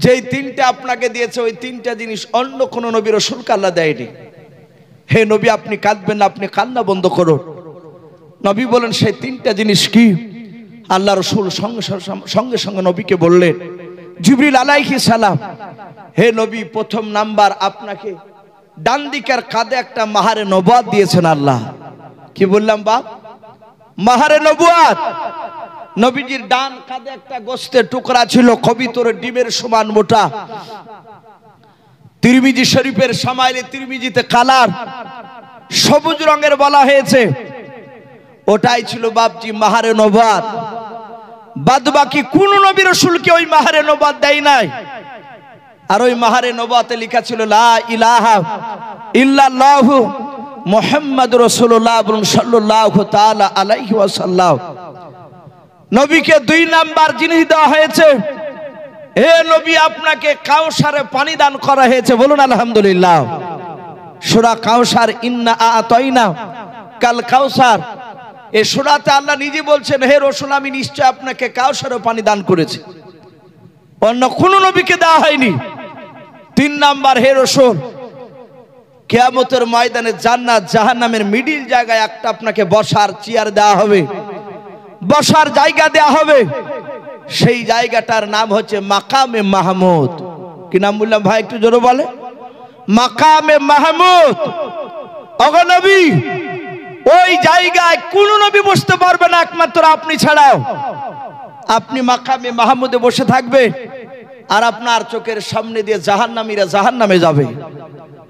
যেই তিনটা আপনাকে দিয়েছে ওই তিনটা জিনিস অন্য কোন নবী রসুলকে আল্লাহ দেয়নি হে নবী আপনি কাঁদবেন না আপনি কান্না বন্ধ করুন নবী বলেন সেই তিনটা জিনিস কি আল্লাহ রসুল সঙ্গে সঙ্গে সঙ্গে নবীকে বললেন জুবরিল আলাইহি সালাম হে নবী প্রথম নাম্বার আপনাকে ডান দিকের কাঁধে একটা মাহারে নবাদ দিয়েছেন আল্লাহ কি বললাম বাপ মাহারে নবুয়াত নবীজির ডান কাঁধে একটা গোস্তের টুকরা ছিল কবিতর ডিমের সমান মোটা তিরমিজি শরীফের সামাইলে তিরমিজিতে কালার সবুজ রঙের বলা হয়েছে ওটাই ছিল বাপজি মাহারে নবাদ বাদবাকি কোন নবী রসুলকে ওই মাহারে নবাদ দেয় নাই আর ওই মাহারে নবাতে লেখা ছিল লা ইলাহা ইল্লাল্লাহ মুহাম্মদ রাসূলুল্লাহ বলুন সাল্লাহ তাআলা আলাইহি ওয়াসাল্লাম নবীকে দুই নাম্বার জিনিস দেওয়া হয়েছে হে নবী আপনাকে কাউসারে পানি দান করা হয়েছে বলুন আলহামদুলিল্লাহ সূরা কাউসার ইন্না আতাইনা কাল কাউসার এ সোনাতে আল্লাহ নিজে বলছেন হে রসুল আমি নিশ্চয় আপনাকে কাউসারও পানি দান করেছি অন্য কোন নবীকে দেওয়া হয়নি তিন নাম্বার হে রসুল কেয়ামতের ময়দানে জান্নাত জাহান্নামের মিডিল জায়গায় একটা আপনাকে বসার চেয়ার দেওয়া হবে বসার জায়গা দেওয়া হবে সেই জায়গাটার নাম হচ্ছে মাকামে মাহমুদ কি নাম বললাম ভাই একটু জোরে বলে মাকামে মাহমুদ অগনবী ওই জায়গায় কোনো নবী বসতে পারবে না একমাত্র আপনি ছাড়াও আপনি মাকামে মাহমুদে বসে থাকবে আর আপনার চোখের সামনে দিয়ে জাহান নামীরা জাহান নামে যাবে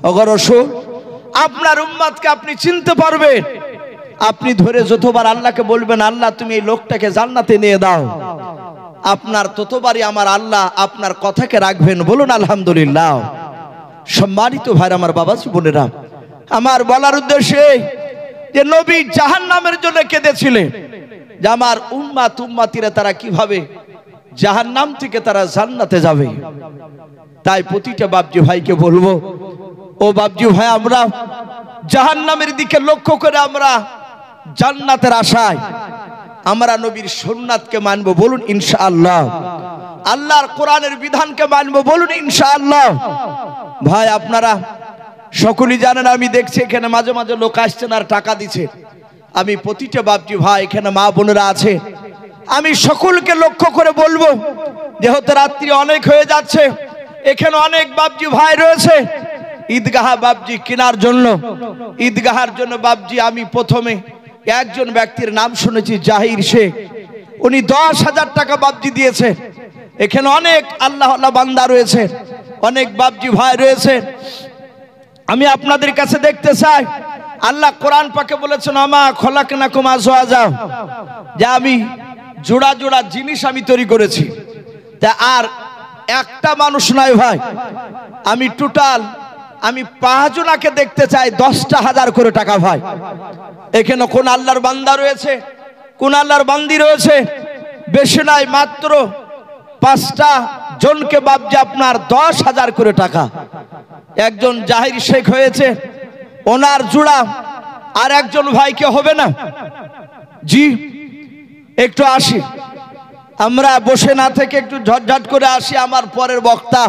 অগরসু আপনার উম্মাদকে আপনি চিনতে পারবে আপনি ধরে যতবার আল্লাহকে বলবেন আল্লাহ তুমি এই লোকটাকে জান্নাতে নিয়ে দাও আপনার ততবারই আমার আল্লাহ আপনার কথাকে রাখবেন বলুন আলহামদুলিল্লাহ সম্মানিত ভাই আমার বাবা বোনেরা আমার বলার উদ্দেশ্যে যে নবী জাহান নামের জন্য কেঁদেছিলেন যে আমার উম্মা তীরে তারা কিভাবে জাহান নাম থেকে তারা জান্নাতে যাবে তাই প্রতিটা বাবজি ভাইকে বলবো ও বাবজি ভাই আমরা জাহান নামের দিকে লক্ষ্য করে আমরা জান্নাতের আশায় আমরা নবীর সোননাথকে মানব বলুন ইনশা আল্লাহ আল্লাহর কোরআনের বিধানকে মানব বলুন ইনশা আল্লাহ ভাই আপনারা সকলেই জানেন আমি দেখছি এখানে মাঝে মাঝে লোক আসছেন আর টাকা দিচ্ছে আমি প্রতিটা বাপটি ভাই এখানে মা বোনেরা আছে আমি সকলকে লক্ষ্য করে বলবো যেহেতু রাত্রি অনেক হয়ে যাচ্ছে এখানে অনেক বাপজি ভাই রয়েছে ঈদগাহা বাপজি কেনার জন্য ঈদগাহার জন্য বাপজি আমি প্রথমে একজন ব্যক্তির নাম শুনেছি জাহির শেখ উনি দশ হাজার টাকা বাপজি দিয়েছে এখানে অনেক আল্লাহ বান্দা রয়েছে অনেক বাপজি ভাই রয়েছে আমি আপনাদের কাছে দেখতে চাই আল্লাহ কোরআন পাকে বলেছেন আমা খোলাক না কুমা যা যাও যে আমি জোড়া জোড়া জিনিস আমি তৈরি করেছি তা আর একটা মানুষ নয় ভাই আমি টোটাল আমি পাঁচজনাকে দেখতে চাই দশটা হাজার করে টাকা ভাই এখানে কোন আল্লাহর বান্দা রয়েছে কোন আল্লাহর বান্দি রয়েছে বেশি নাই মাত্র পাঁচটা জনকে বাবজি আপনার দশ হাজার করে টাকা একজন জাহির শেখ হয়েছে ওনার জুড়া আর একজন ভাইকে হবে না জি একটু আসি আমরা বসে না থেকে একটু ঝটঝট করে আসি আমার পরের বক্তা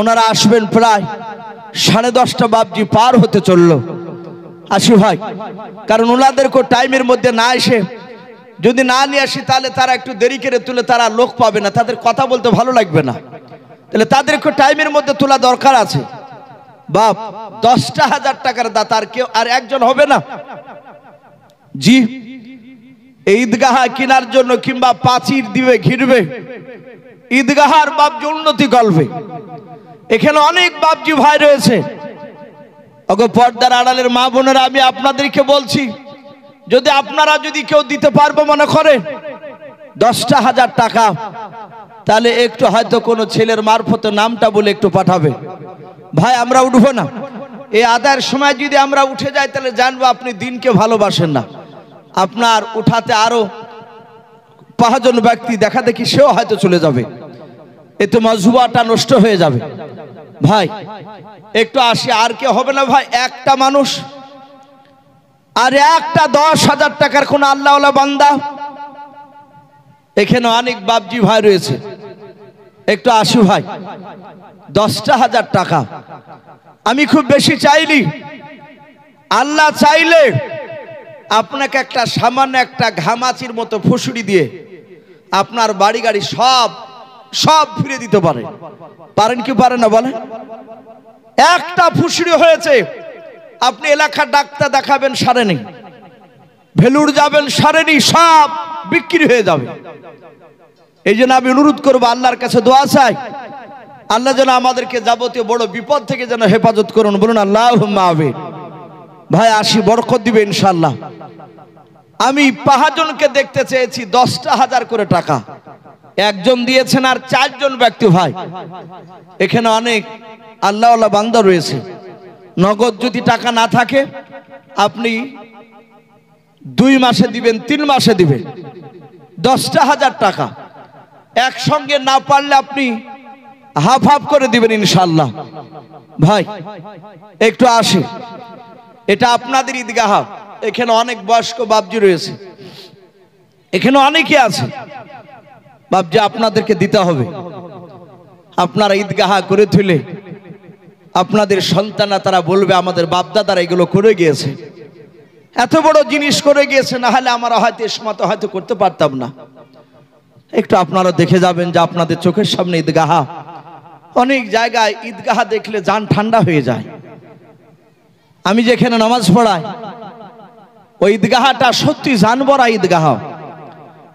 ওনারা আসবেন প্রায় সাড়ে দশটা বাবজি পার হতে চলল আসি ভাই কারণ ওনাদের টাইমের মধ্যে না এসে যদি না নিয়ে আসি তাহলে তারা একটু দেরি করে তুলে তারা লোক পাবে না তাদের কথা বলতে ভালো লাগবে না তাহলে তাদের একটু টাইমের মধ্যে তোলা দরকার আছে বাপ দশটা হাজার টাকার দাতা আর কেউ আর একজন হবে না জি ঈদগাহা কেনার জন্য কিংবা পাচির দিবে ঘিরবে ঈদগাহার বাপজি উন্নতি গল্পে এখানে অনেক বাপজি ভাই রয়েছে অগো পর্দার আড়ালের মা বোনেরা আমি আপনাদেরকে বলছি যদি আপনারা যদি কেউ দিতে পারবো মনে করে দশটা হাজার টাকা তাহলে একটু হয়তো কোনো ছেলের মারফত নামটা বলে একটু পাঠাবে ভাই আমরা উঠবো না এই আদায়ের সময় যদি আমরা উঠে যাই তাহলে জানবো আপনি দিনকে ভালোবাসেন না আপনার উঠাতে আরও পাঁচজন ব্যক্তি দেখা দেখি সেও হয়তো চলে যাবে এতে মজুবাটা নষ্ট হয়ে যাবে ভাই একটু আসি আর কে হবে না ভাই একটা মানুষ আর একটা দশ হাজার টাকার কোন আল্লাহ বান্দা এখানে অনেক বাবজি ভাই রয়েছে একটু আসু ভাই দশটা হাজার টাকা আমি খুব বেশি চাইলি আল্লাহ চাইলে আপনাকে একটা সামান্য একটা ঘামাচির মতো ফুসুরি দিয়ে আপনার বাড়ি গাড়ি সব সব ফিরে দিতে পারে পারেন কি পারে না বলে একটা ফুসুরি হয়েছে আপনি এলাকার ডাক্তার দেখাবেন সারে নেই ভেলুর যাবেন সারে নেই সব বিক্রি হয়ে যাবে এই জন্য আমি অনুরোধ করবো আল্লাহর কাছে দোয়া চাই আল্লাহ যেন আমাদেরকে যাবতীয় বড় বিপদ থেকে যেন হেফাজত করুন বলুন আল্লাহ ভাই আসি বরকত দিবে ইনশাল্লাহ আমি পাহাজনকে দেখতে চেয়েছি দশটা হাজার করে টাকা একজন দিয়েছেন আর চারজন ব্যক্তি ভাই এখানে অনেক আল্লাহ বান্দা রয়েছে নগদ যদি টাকা না থাকে আপনি দুই মাসে দিবেন তিন মাসে দিবেন দশটা হাজার টাকা একসঙ্গে না পারলে আপনি হাফ হাফ করে দিবেন ইনশাল্লাহ ভাই একটু আসে এটা আপনাদের ঈদগাহ এখানে অনেক বয়স্ক বাবজি রয়েছে এখানে অনেকে আছে বাবজি আপনাদেরকে দিতে হবে আপনারা ঈদগাহা করে তুলে আপনাদের সন্তানা তারা বলবে আমাদের বাপদাদারা এগুলো করে গিয়েছে এত বড় জিনিস করে গিয়েছে না হলে আমরা হয়তো সময় তো হয়তো করতে পারতাম না একটু আপনারা দেখে যাবেন যে আপনাদের চোখের সামনে ঈদগাহা অনেক জায়গায় ঈদগাহা দেখলে যান ঠান্ডা হয়ে যায় আমি যেখানে নামাজ পড়াই ওই ঈদগাহাটা সত্যি জানবরা ঈদগাহ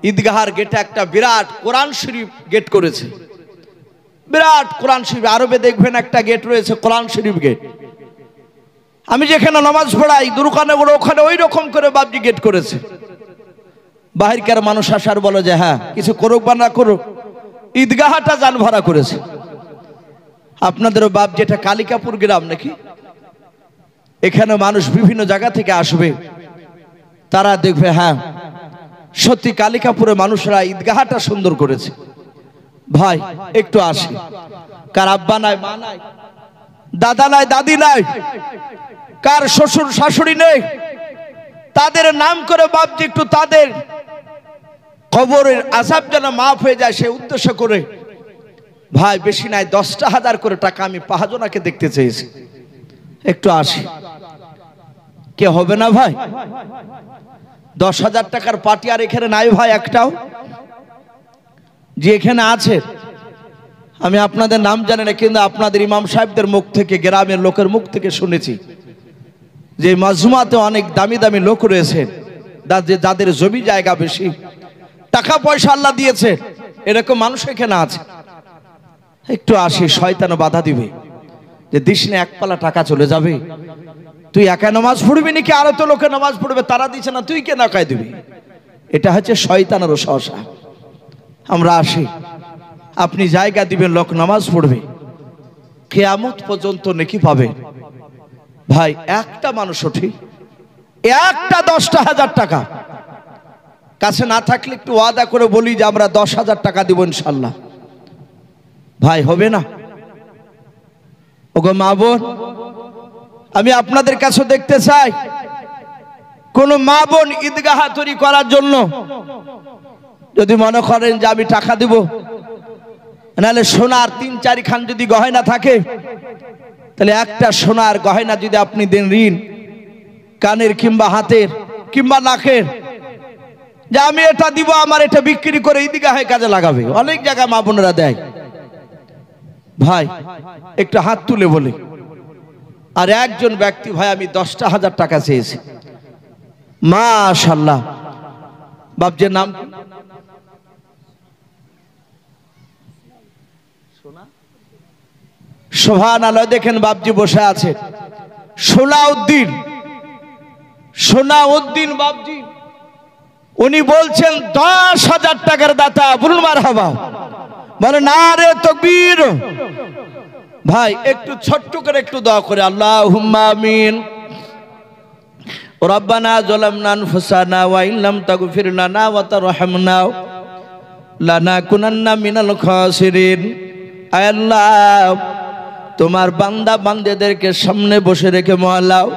ঈদগাহার গেটে একটা বিরাট কোরআন শরীফ গেট করেছে বিরাট কোরআন শরীফ আরবে দেখবেন একটা গেট রয়েছে কোরআন শরীফ গেট আমি যেখানে নামাজ পড়াই দুরুখানে গুলো ওখানে ওই রকম করে বাবজি গেট করেছে বাহিরকার মানুষ আসার বলো যে হ্যাঁ কিছু করুক বা না করুক ঈদগাহাটা যান ভাড়া করেছে আপনাদেরও বাপ যেটা কালিকাপুর গ্রাম নাকি এখানে মানুষ বিভিন্ন জায়গা থেকে আসবে তারা দেখবে হ্যাঁ সত্যি কালিকাপুরে মানুষরা ঈদগাহাটা সুন্দর করেছে ভাই একটু আসি কার আব্বা নাই মা নাই দাদা নাই দাদি নাই কার শ্বশুর শাশুড়ি নেই তাদের নাম করে ভাবছি একটু তাদের কবরের আসাব যেন মাফ হয়ে যায় সে উদ্দেশ্য করে ভাই বেশি নাই দশটা হাজার করে টাকা আমি পাহাজনাকে দেখতে চেয়েছি একটু আসি কে হবে না ভাই দশ হাজার টাকার পাটি আর এখানে নাই ভাই একটাও যে এখানে আছে আমি আপনাদের নাম জানি না কিন্তু আপনাদের ইমাম সাহেবদের মুখ থেকে গ্রামের লোকের মুখ থেকে শুনেছি যে মাজুমাতে অনেক দামি দামি লোক রয়েছে যাদের জমি জায়গা বেশি টাকা পয়সা আল্লাহ দিয়েছে এরকম মানুষ এখানে আছে একটু আসি শয়তান বাধা দিবে যে দিস না পালা টাকা চলে যাবে তুই একা নামাজ পড়বি নাকি আরো তো লোকে নামাজ পড়বে তারা দিছে না তুই কে নাকায় দিবি এটা হচ্ছে শয়তানের শশা আমরা আসি আপনি জায়গা দিবেন লোক নামাজ পড়বে কেয়ামত পর্যন্ত নেকি পাবে ভাই একটা মানুষ ওঠি একটা দশটা হাজার টাকা কাছে না থাকলে একটু ওয়াদা করে বলি যে আমরা দশ হাজার টাকা দিব ইনশাল্লাহ ভাই হবে না ওগো মা বোন আমি আপনাদের কাছে দেখতে চাই কোন মা বোন ঈদগাহা তৈরি করার জন্য যদি মনে করেন যে আমি টাকা দিব নাহলে সোনার তিন চারিখান যদি গহেনা থাকে তাহলে একটা সোনার গহেনা যদি আপনি দেন ঋণ কানের কিংবা হাতের কিংবা নাকের যে আমি এটা দিব আমার এটা বিক্রি করে এইদিকে হয় কাজে লাগাবে অনেক জায়গায় মা বোনেরা দেয় ভাই একটু হাত তুলে বলে আর একজন ব্যক্তি ভাই আমি দশটা হাজার টাকা চেয়েছি মাশাল্লাহ যে নাম সোহান আলয় দেখেন বাবজি বসে আছে সোনাউদ্দিন সোনাউদ্দিন বাবজি উনি বলছেন দশ হাজার টাকার দাতা বলুন মার হবা বলে মানে, না রে তকবীর ভাই একটু ছোট্ট করে একটু দোয়া করে আল্লাহ আমিন রব্বানা জলামনা ফুসানা ওয়াইন লাম তাগফির লানা ওয়া তারহামনা লানা কুনান্না মিনাল খাসিরিন আল্লাহ তোমার বান্দা বান্দেদেরকে সামনে বসে রেখে মহালাও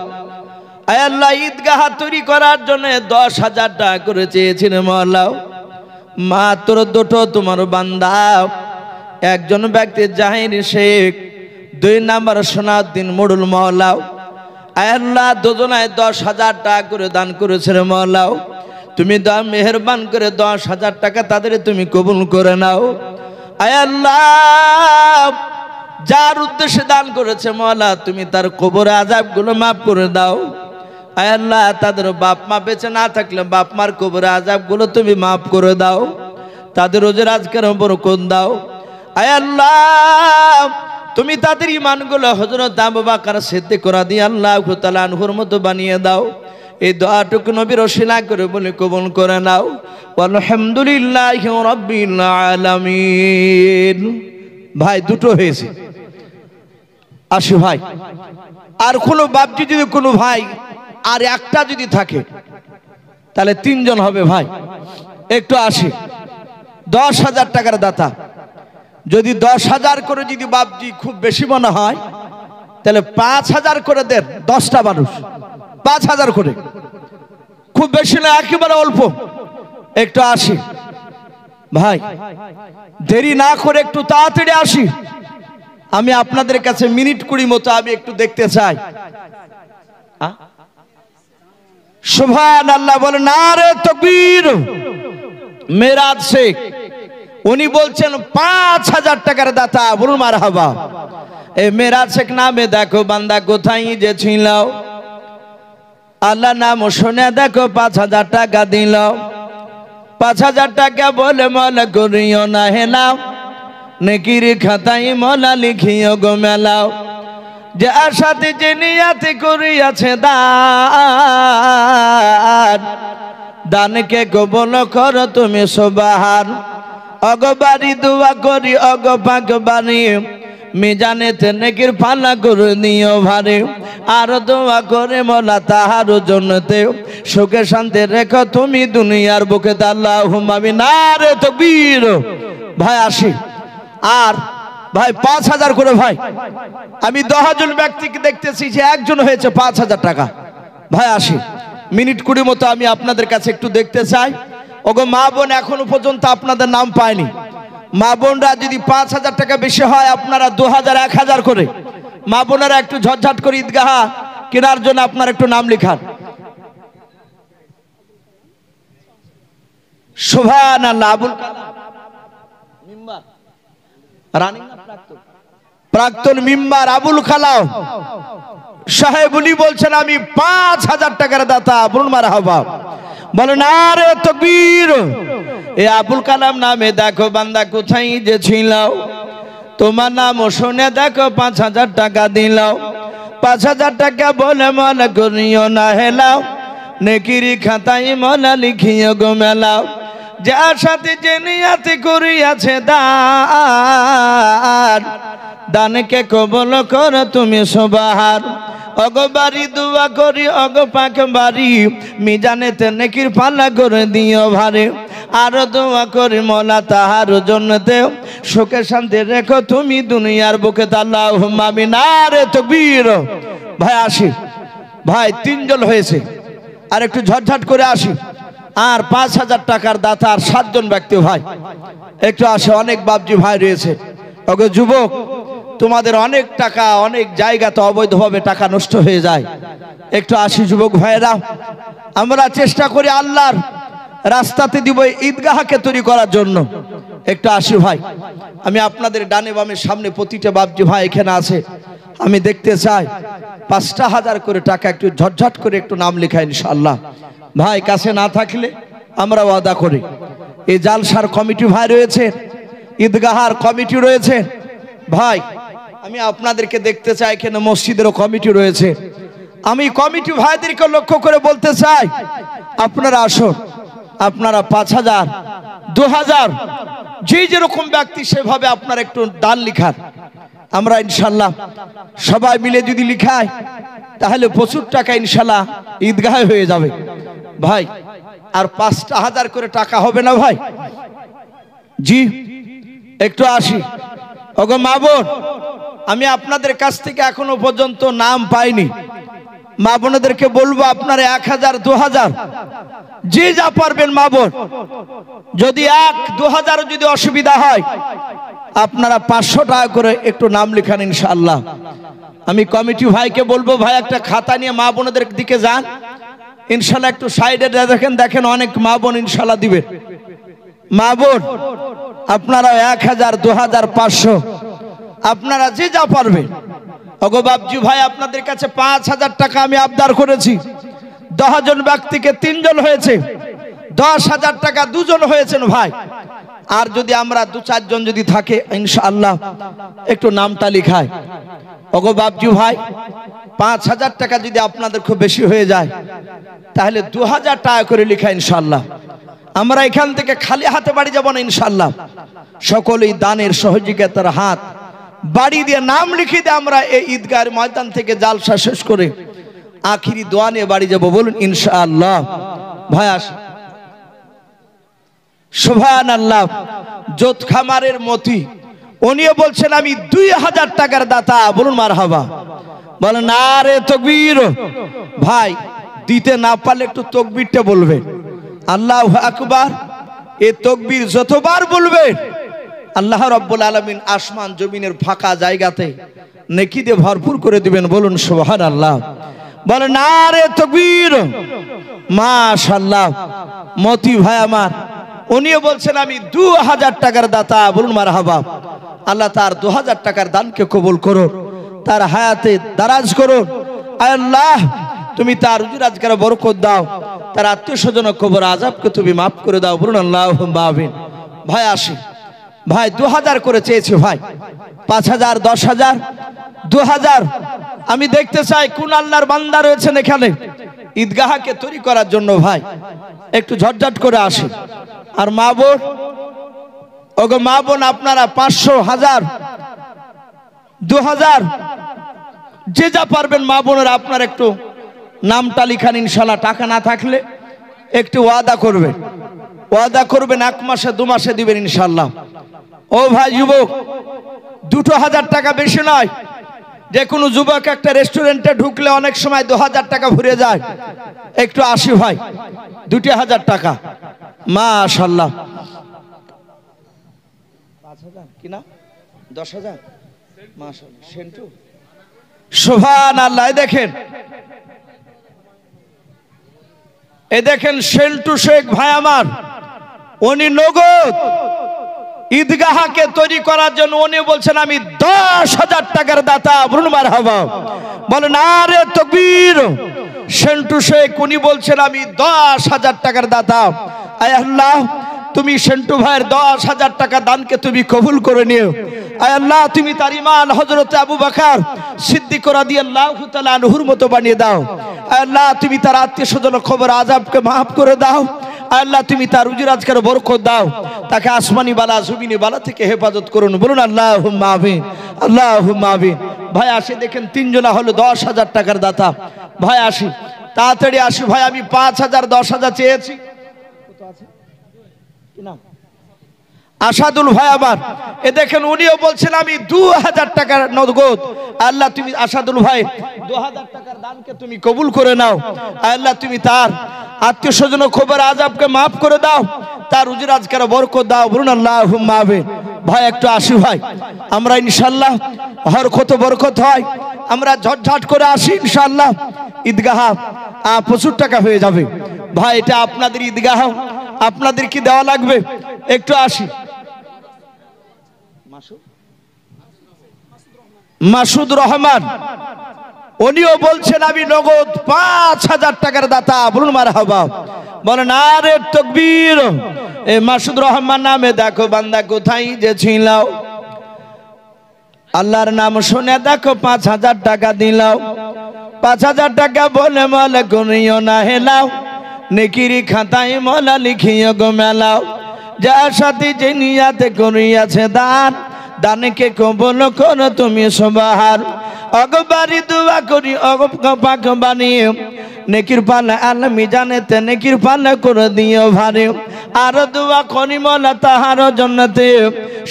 আয়াল্লাহ ঈদগাহ তৈরি করার জন্য দশ হাজার টাকা করে চেয়েছিল মহালাও মাত্র দুটো তোমার বান্দা একজন ব্যক্তি জাহিন শেখ দুই নাম্বার সোনাউদ্দিন মোড়ুল মহলাও আয়াল্লাহ দুজনায় দশ হাজার টাকা করে দান করেছিল মহলাও তুমি দা মেহরবান করে দশ হাজার টাকা তাদের তুমি কবুল করে নাও আয়াল্লাহ যার উদ্দেশ্যে দান করেছে মলা তুমি তার কবর আজাবগুলো মাফ করে দাও আয় আল্লাহ তাদের বাপ মা বেঁচে না থাকলে বাপ মার কবর আজাবগুলো তুমি মাফ করে দাও তাদের রোজের আজকের কোন দাও আয় আল্লাহ তুমি তাদের ইমানগুলো হজরত আবু বাকার সিদ্ধি করা দিয়ে আল্লাহ আনহুর মতো বানিয়ে দাও এই দোয়াটুকু নবীর অশিলা করে বলে কবল করে নাও আলহামদুলিল্লাহ রবিল আলমিন ভাই দুটো হয়েছে আসি ভাই আর কোনো বাপটি যদি কোনো ভাই আর একটা যদি থাকে তাহলে তিনজন হবে ভাই একটু আসি দশ হাজার টাকার দাতা যদি দশ হাজার করে যদি বাপজি খুব বেশি মনে হয় তাহলে পাঁচ হাজার করে দেন দশটা মানুষ পাঁচ হাজার করে খুব বেশি না একেবারে অল্প একটু আসি ভাই দেরি না করে একটু তাড়াতাড়ি আসি আমি আপনাদের কাছে মিনিট কুড়ি মতো আমি একটু দেখতে চাই আল্লাহ মেরাজ শেখ উনি বলছেন পাঁচ হাজার টাকার এ মেরাজ শেখ নামে দেখো বান্দা কোথায় যে আল্লাহ নাম শুনে দেখো পাঁচ হাজার টাকা দিলাও পাঁচ হাজার টাকা বলে মলা করিও না হেলাও নেকির খাতাই মলা লিখিও গো মেলাও যে আশাতে যে নিয়াতে করিয়াছে দান দানকে গোবন কর তুমি সবাহার অগবারি দোয়া করি অগ পাক বানিয়ে মিজানেতে নেকির পালা করে নিও ভারে আর দোয়া করে মোলা তাহার জন্যতে সুখে শান্তি রেখো তুমি দুনিয়ার বুকে হুম আমি না রে তো বীর ভাই আসি আর ভাই পাঁচ হাজার করে ভাই আমি জন ব্যক্তিকে দেখতেছি যে একজন হয়েছে পাঁচ হাজার টাকা ভাই আসি মিনিট কুড়ি মতো আমি আপনাদের কাছে একটু দেখতে চাই ওগো মা বোন এখনো পর্যন্ত আপনাদের নাম পায়নি মা বোনরা যদি পাঁচ হাজার টাকা বেশি হয় আপনারা দু হাজার এক হাজার করে মা বোনেরা একটু ঝটঝট করে ঈদগাহ কেনার জন্য আপনার একটু নাম লিখান বলছেন আমি পাঁচ হাজার টাকার দাতা বলুন মারা হবা বলেন আরে তকবীর এ আবুল কালাম নামে দেখো বান্দা কোথায় যে ছিলাও তোমার নাম শুনে দেখো পাঁচ হাজার টাকা দিলাও পাঁচ হাজার টাকা বলে মনে করিও না হেলাও নেকিরি খাতাই মনে লিখিও গোমেলাও যার সাথে যে নিয়াতি করিয়াছে দান দানকে কবল কর তুমি সবাহার অগ বাড়ি দুয়া করি অগ পাখ বাড়ি মিজানে নেকির পাল্লা করে দিও ভারে আর দোয়া করি মলা তাহার জন্যতে সুখে শান্তি রেখো তুমি দুনিয়ার বুকে তাল্লাহ তো তকবীর ভাই আসি ভাই তিনজন হয়েছে আর একটু ঝটঝট করে আসি আর পাঁচ হাজার টাকার দাতা আর সাতজন ব্যক্তি ভাই একটু আসে অনেক বাবজি ভাই রয়েছে ওকে যুবক তোমাদের অনেক টাকা অনেক জায়গাতে অবৈধভাবে টাকা নষ্ট হয়ে যায় একটু আসি যুবক ভাইয়েরা আমরা চেষ্টা করি আল্লাহর রাস্তাতে দিব ঈদগাহকে তৈরি করার জন্য একটু আসি ভাই আমি আপনাদের ডানে বামের সামনে প্রতিটা বাপজি ভাই এখানে আছে আমি দেখতে চাই পাঁচটা হাজার করে টাকা একটু ঝটঝট করে একটু নাম লেখা ইনশাল্লাহ ভাই কাছে না থাকলে আমরা ওয়াদা করি এই জালসার কমিটি ভাই রয়েছে ঈদগাহার কমিটি রয়েছে ভাই আমি আপনাদেরকে দেখতে চাই এখানে মসজিদেরও কমিটি রয়েছে আমি কমিটি ভাইদেরকে লক্ষ্য করে বলতে চাই আপনারা আসুন আপনারা পাঁচ হাজার দু হাজার যে যেরকম ব্যক্তি সেভাবে আপনার একটু দান লিখার আমরা ইনশাল্লাহ সবাই মিলে যদি লিখাই তাহলে প্রচুর টাকা ইনশাল্লাহ ঈদগাহ হয়ে যাবে ভাই আর পাঁচটা হাজার করে টাকা হবে না ভাই জি একটু আসি ওগো মা বোন আমি আপনাদের কাছ থেকে এখনো পর্যন্ত নাম পাইনি মা বোনদেরকে বলবো আপনার এক হাজার দু হাজার যে যা পারবেন মা বোন যদি এক দু হাজার যদি অসুবিধা হয় আপনারা পাঁচশো টাকা করে একটু নাম লেখান ইনশাআল্লাহ আমি কমিটি ভাইকে বলবো ভাই একটা খাতা নিয়ে মা বোনদের দিকে যান ইনশাল্লাহ একটু সাইডে দেখেন দেখেন অনেক মা বোন ইনশাল্লাহ দিবে মা বোন আপনারা এক হাজার দু হাজার পাঁচশো আপনারা যে যা পারবে অগো বাবজু ভাই আপনাদের কাছে পাঁচ হাজার টাকা আমি আবদার করেছি দশজন ব্যক্তিকে তিনজন হয়েছে দশ হাজার টাকা দুজন হয়েছেন ভাই আর যদি আমরা দু চারজন যদি থাকে ইনশাআল্লাহ একটু নামটা লিখায় অগো বাবজু ভাই পাঁচ হাজার টাকা যদি আপনাদের খুব বেশি হয়ে যায় তাহলে দু হাজার টাকা করে লিখা ইনশাআল্লাহ আমরা এখান থেকে খালি হাতে বাড়ি যাব না ইনশাআল্লাহ সকলেই দানের সহযোগিতার হাত বাড়ি দিয়ে নাম লিখে দিয়ে আমরা এই ঈদগাহের ময়দান থেকে জালসা শেষ করে আখিরি দোয়া নিয়ে বাড়ি যাবো বলুন ইনশাআল্লাহ ভয় আস সোভান আল্লাহ জোত খামারের মতি উনিও বলছেন আমি দুই হাজার টাকার দাতা বলুন মার হাবা বলেন না রে তকবির ভাই দিতে না পারলে একটু তকবিরটা বলবে আল্লাহ আকবার এ তকবির যতবার বলবে আল্লাহ রব্বুল আলমিন আসমান জমিনের ফাঁকা জায়গাতে নেকি দিয়ে ভরপুর করে দিবেন বলুন সোহান আল্লাহ বলে না রে তকবীর মাশাল্লাহ মতি ভাই আমার উনিও বলছেন আমি দু হাজার টাকার দাতা বলুন মার হাবা আল্লাহ তার দু হাজার টাকার দানকে কবুল করো তার হায়াতে দারাজ করো আল্লাহ তুমি তার রুজি রাজগারে বরকত দাও তার আত্মীয় স্বজন কবর আজাবকে তুমি মাফ করে দাও বলুন আল্লাহ ভাই আসি ভাই দু হাজার করে চেয়েছে ভাই পাঁচ হাজার দশ হাজার দু হাজার আমি দেখতে চাই কোন আল্লাহর বান্দা রয়েছেন এখানে ঈদগাহকে তৈরি করার জন্য ভাই একটু ঝটঝট করে আসে আর মা বোন ওগো মা বোন আপনারা পাঁচশো হাজার দু হাজার যে যা পারবেন মা বোনের আপনার একটু নামটা লিখান ইনশাল্লাহ টাকা না থাকলে একটু ওয়াদা করবেন ওয়াদা করবেন এক মাসে দু মাসে দিবেন ইনশাল্লাহ ও ভাই যুবক দুটো হাজার টাকা বেশি নয় যে কোনো যুবক একটা রেস্টুরেন্টে ঢুকলে অনেক সময় দু হাজার টাকা ভরে যায় একটু আসি ভাই দুটি হাজার টাকা মা পাঁচ দশ হাজার শোভান দেখেন এ দেখেন সেন্টু শেখ ভাই আমার উনি নগদ ঈদগাহাকে তৈরি করার জন্য উনি বলছেন আমি দশ হাজার টাকার দাতা ভ্রমার হবা বলেন আরে তকবীর সেন্টু শেখ উনি বলছেন আমি দশ হাজার টাকার দাতা আয় আল্লাহ তুমি সেন্টু ভাইয়ের দশ হাজার টাকা দানকে তুমি কবুল করে নিও আয় আল্লাহ তুমি তার ইমান হজরত আবু বাকার সিদ্দিক রাদি আল্লাহ তালা নহুর মতো বানিয়ে দাও আয় আল্লাহ তুমি তার আত্মীয় স্বজন খবর আজাবকে মাফ করে দাও আল্লাহ তুমি তার রুজির আজকের বরকত দাও তাকে আসমানি বালা জুবিনি বালা থেকে হেফাজত করুন বলুন আল্লাহ মাহবিন আল্লাহ মাহবিন ভাই আসি দেখেন তিনজনা হলো দশ হাজার টাকার দাতা ভাই আসি তাড়াতাড়ি আসি ভাই আমি পাঁচ হাজার দশ হাজার চেয়েছি কি নাম আসাদুল ভাই আবার এ দেখেন উনিও বলছেন আমি দু হাজার টাকার নদগদ আল্লাহ তুমি আসাদুল ভাই দু হাজার টাকার দানকে তুমি কবুল করে নাও আল্লাহ তুমি তার আত্মীয় স্বজন খবর আজাবকে মাফ করে দাও তার উজির আজকের বরক দাও বলুন আল্লাহ মাহবে ভাই একটু আসি ভাই আমরা ইনশাল্লাহ ক্ষত বরকত হয় আমরা ঝটঝট করে আসি ইনশাল্লাহ ঈদগাহ প্রচুর টাকা হয়ে যাবে ভাই এটা আপনাদের ঈদগাহ আপনাদের কি দেওয়া লাগবে একটু আসি মাসুদ রহমান উনিও বলছেন আমি নগদ পাঁচ হাজার টাকার দাতা বলুন মার হবা বলেন আরে তকবীর এ মাসুদ রহমান নামে দেখো বান্দা কোথায় যে ছিলাও আল্লাহর নাম শুনে দেখো পাঁচ হাজার টাকা দিলাও পাঁচ হাজার টাকা বলে মলে করিও না হেলাও নেকিরি খাতায় মলা লিখিও গো মেলাও যা সাথী যে নিয়াতে করিয়াছে দান দানকে কবল কর তুমি সবাহার অগবারি দোয়া করি অগপাক বানিয়ে নেকির পালা আল মিজানেতে নেকির পালা করে দিও ভারে আর দোয়া করি মলা তাহার জন্নতে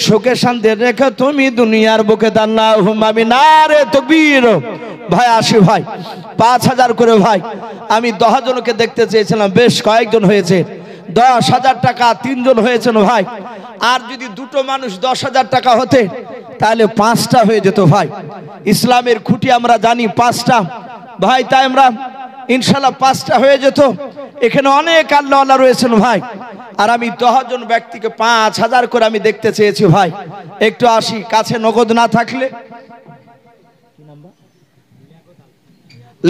সুখে শান্তি রেখে তুমি দুনিয়ার বুকে দাল্লাহ আমি না রে বীর ভাই আসি ভাই পাঁচ হাজার করে ভাই আমি দশ জনকে দেখতে চেয়েছিলাম বেশ কয়েকজন হয়েছে দশ হাজার টাকা তিনজন হয়েছেন ভাই আর যদি দুটো মানুষ দশ হাজার টাকা হতে তাহলে পাঁচটা হয়ে যেত ভাই ইসলামের খুঁটি আমরা জানি পাঁচটা ভাই তাই আমরা ইনশাল্লাহ পাঁচটা হয়ে যেত এখানে অনেক আল্লাহ আল্লাহ রয়েছেন ভাই আর আমি দশজন ব্যক্তিকে পাঁচ হাজার করে আমি দেখতে চেয়েছি ভাই একটু আসি কাছে নগদ না থাকলে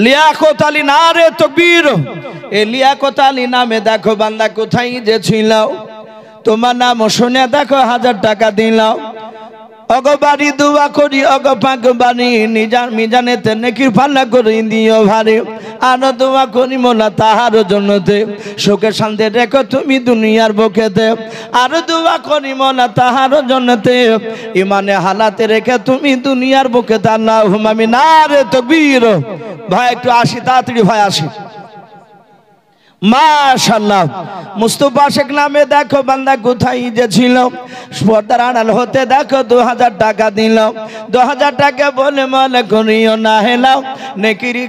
লিয়াকত আলী না রে তকবীর এ লিয়াকত আলী নামে দেখো বান্দা কোথায় যে ছিলাও তোমার নাম শুনে দেখো হাজার টাকা দিলাম অগবাড়ি দুয়া করি অগপাক বাড়ি নিজান মিজানেতে নেকি ফান্না করি দিও ভারে আর দোয়া করি মোলা তাহার জন্যতে সুখে শান্তি রেখো তুমি দুনিয়ার বুকেতে আর দোয়া করি মোলা তাহার জন্যতে ইমানে হালাতে রেখে তুমি দুনিয়ার বুকেতে হুম আমি না রে তো তকবীর ভাই একটু আসি তাড়াতাড়ি ভাই আসি মাশাল্লাহ মুস্তফা শেখ নামে দেখো বান্দা কোথায় যে ছিল পর্দার আড়াল হতে দেখো দু হাজার টাকা দিল দু হাজার টাকা বলে মনে করিও না হেলাও নেকিরি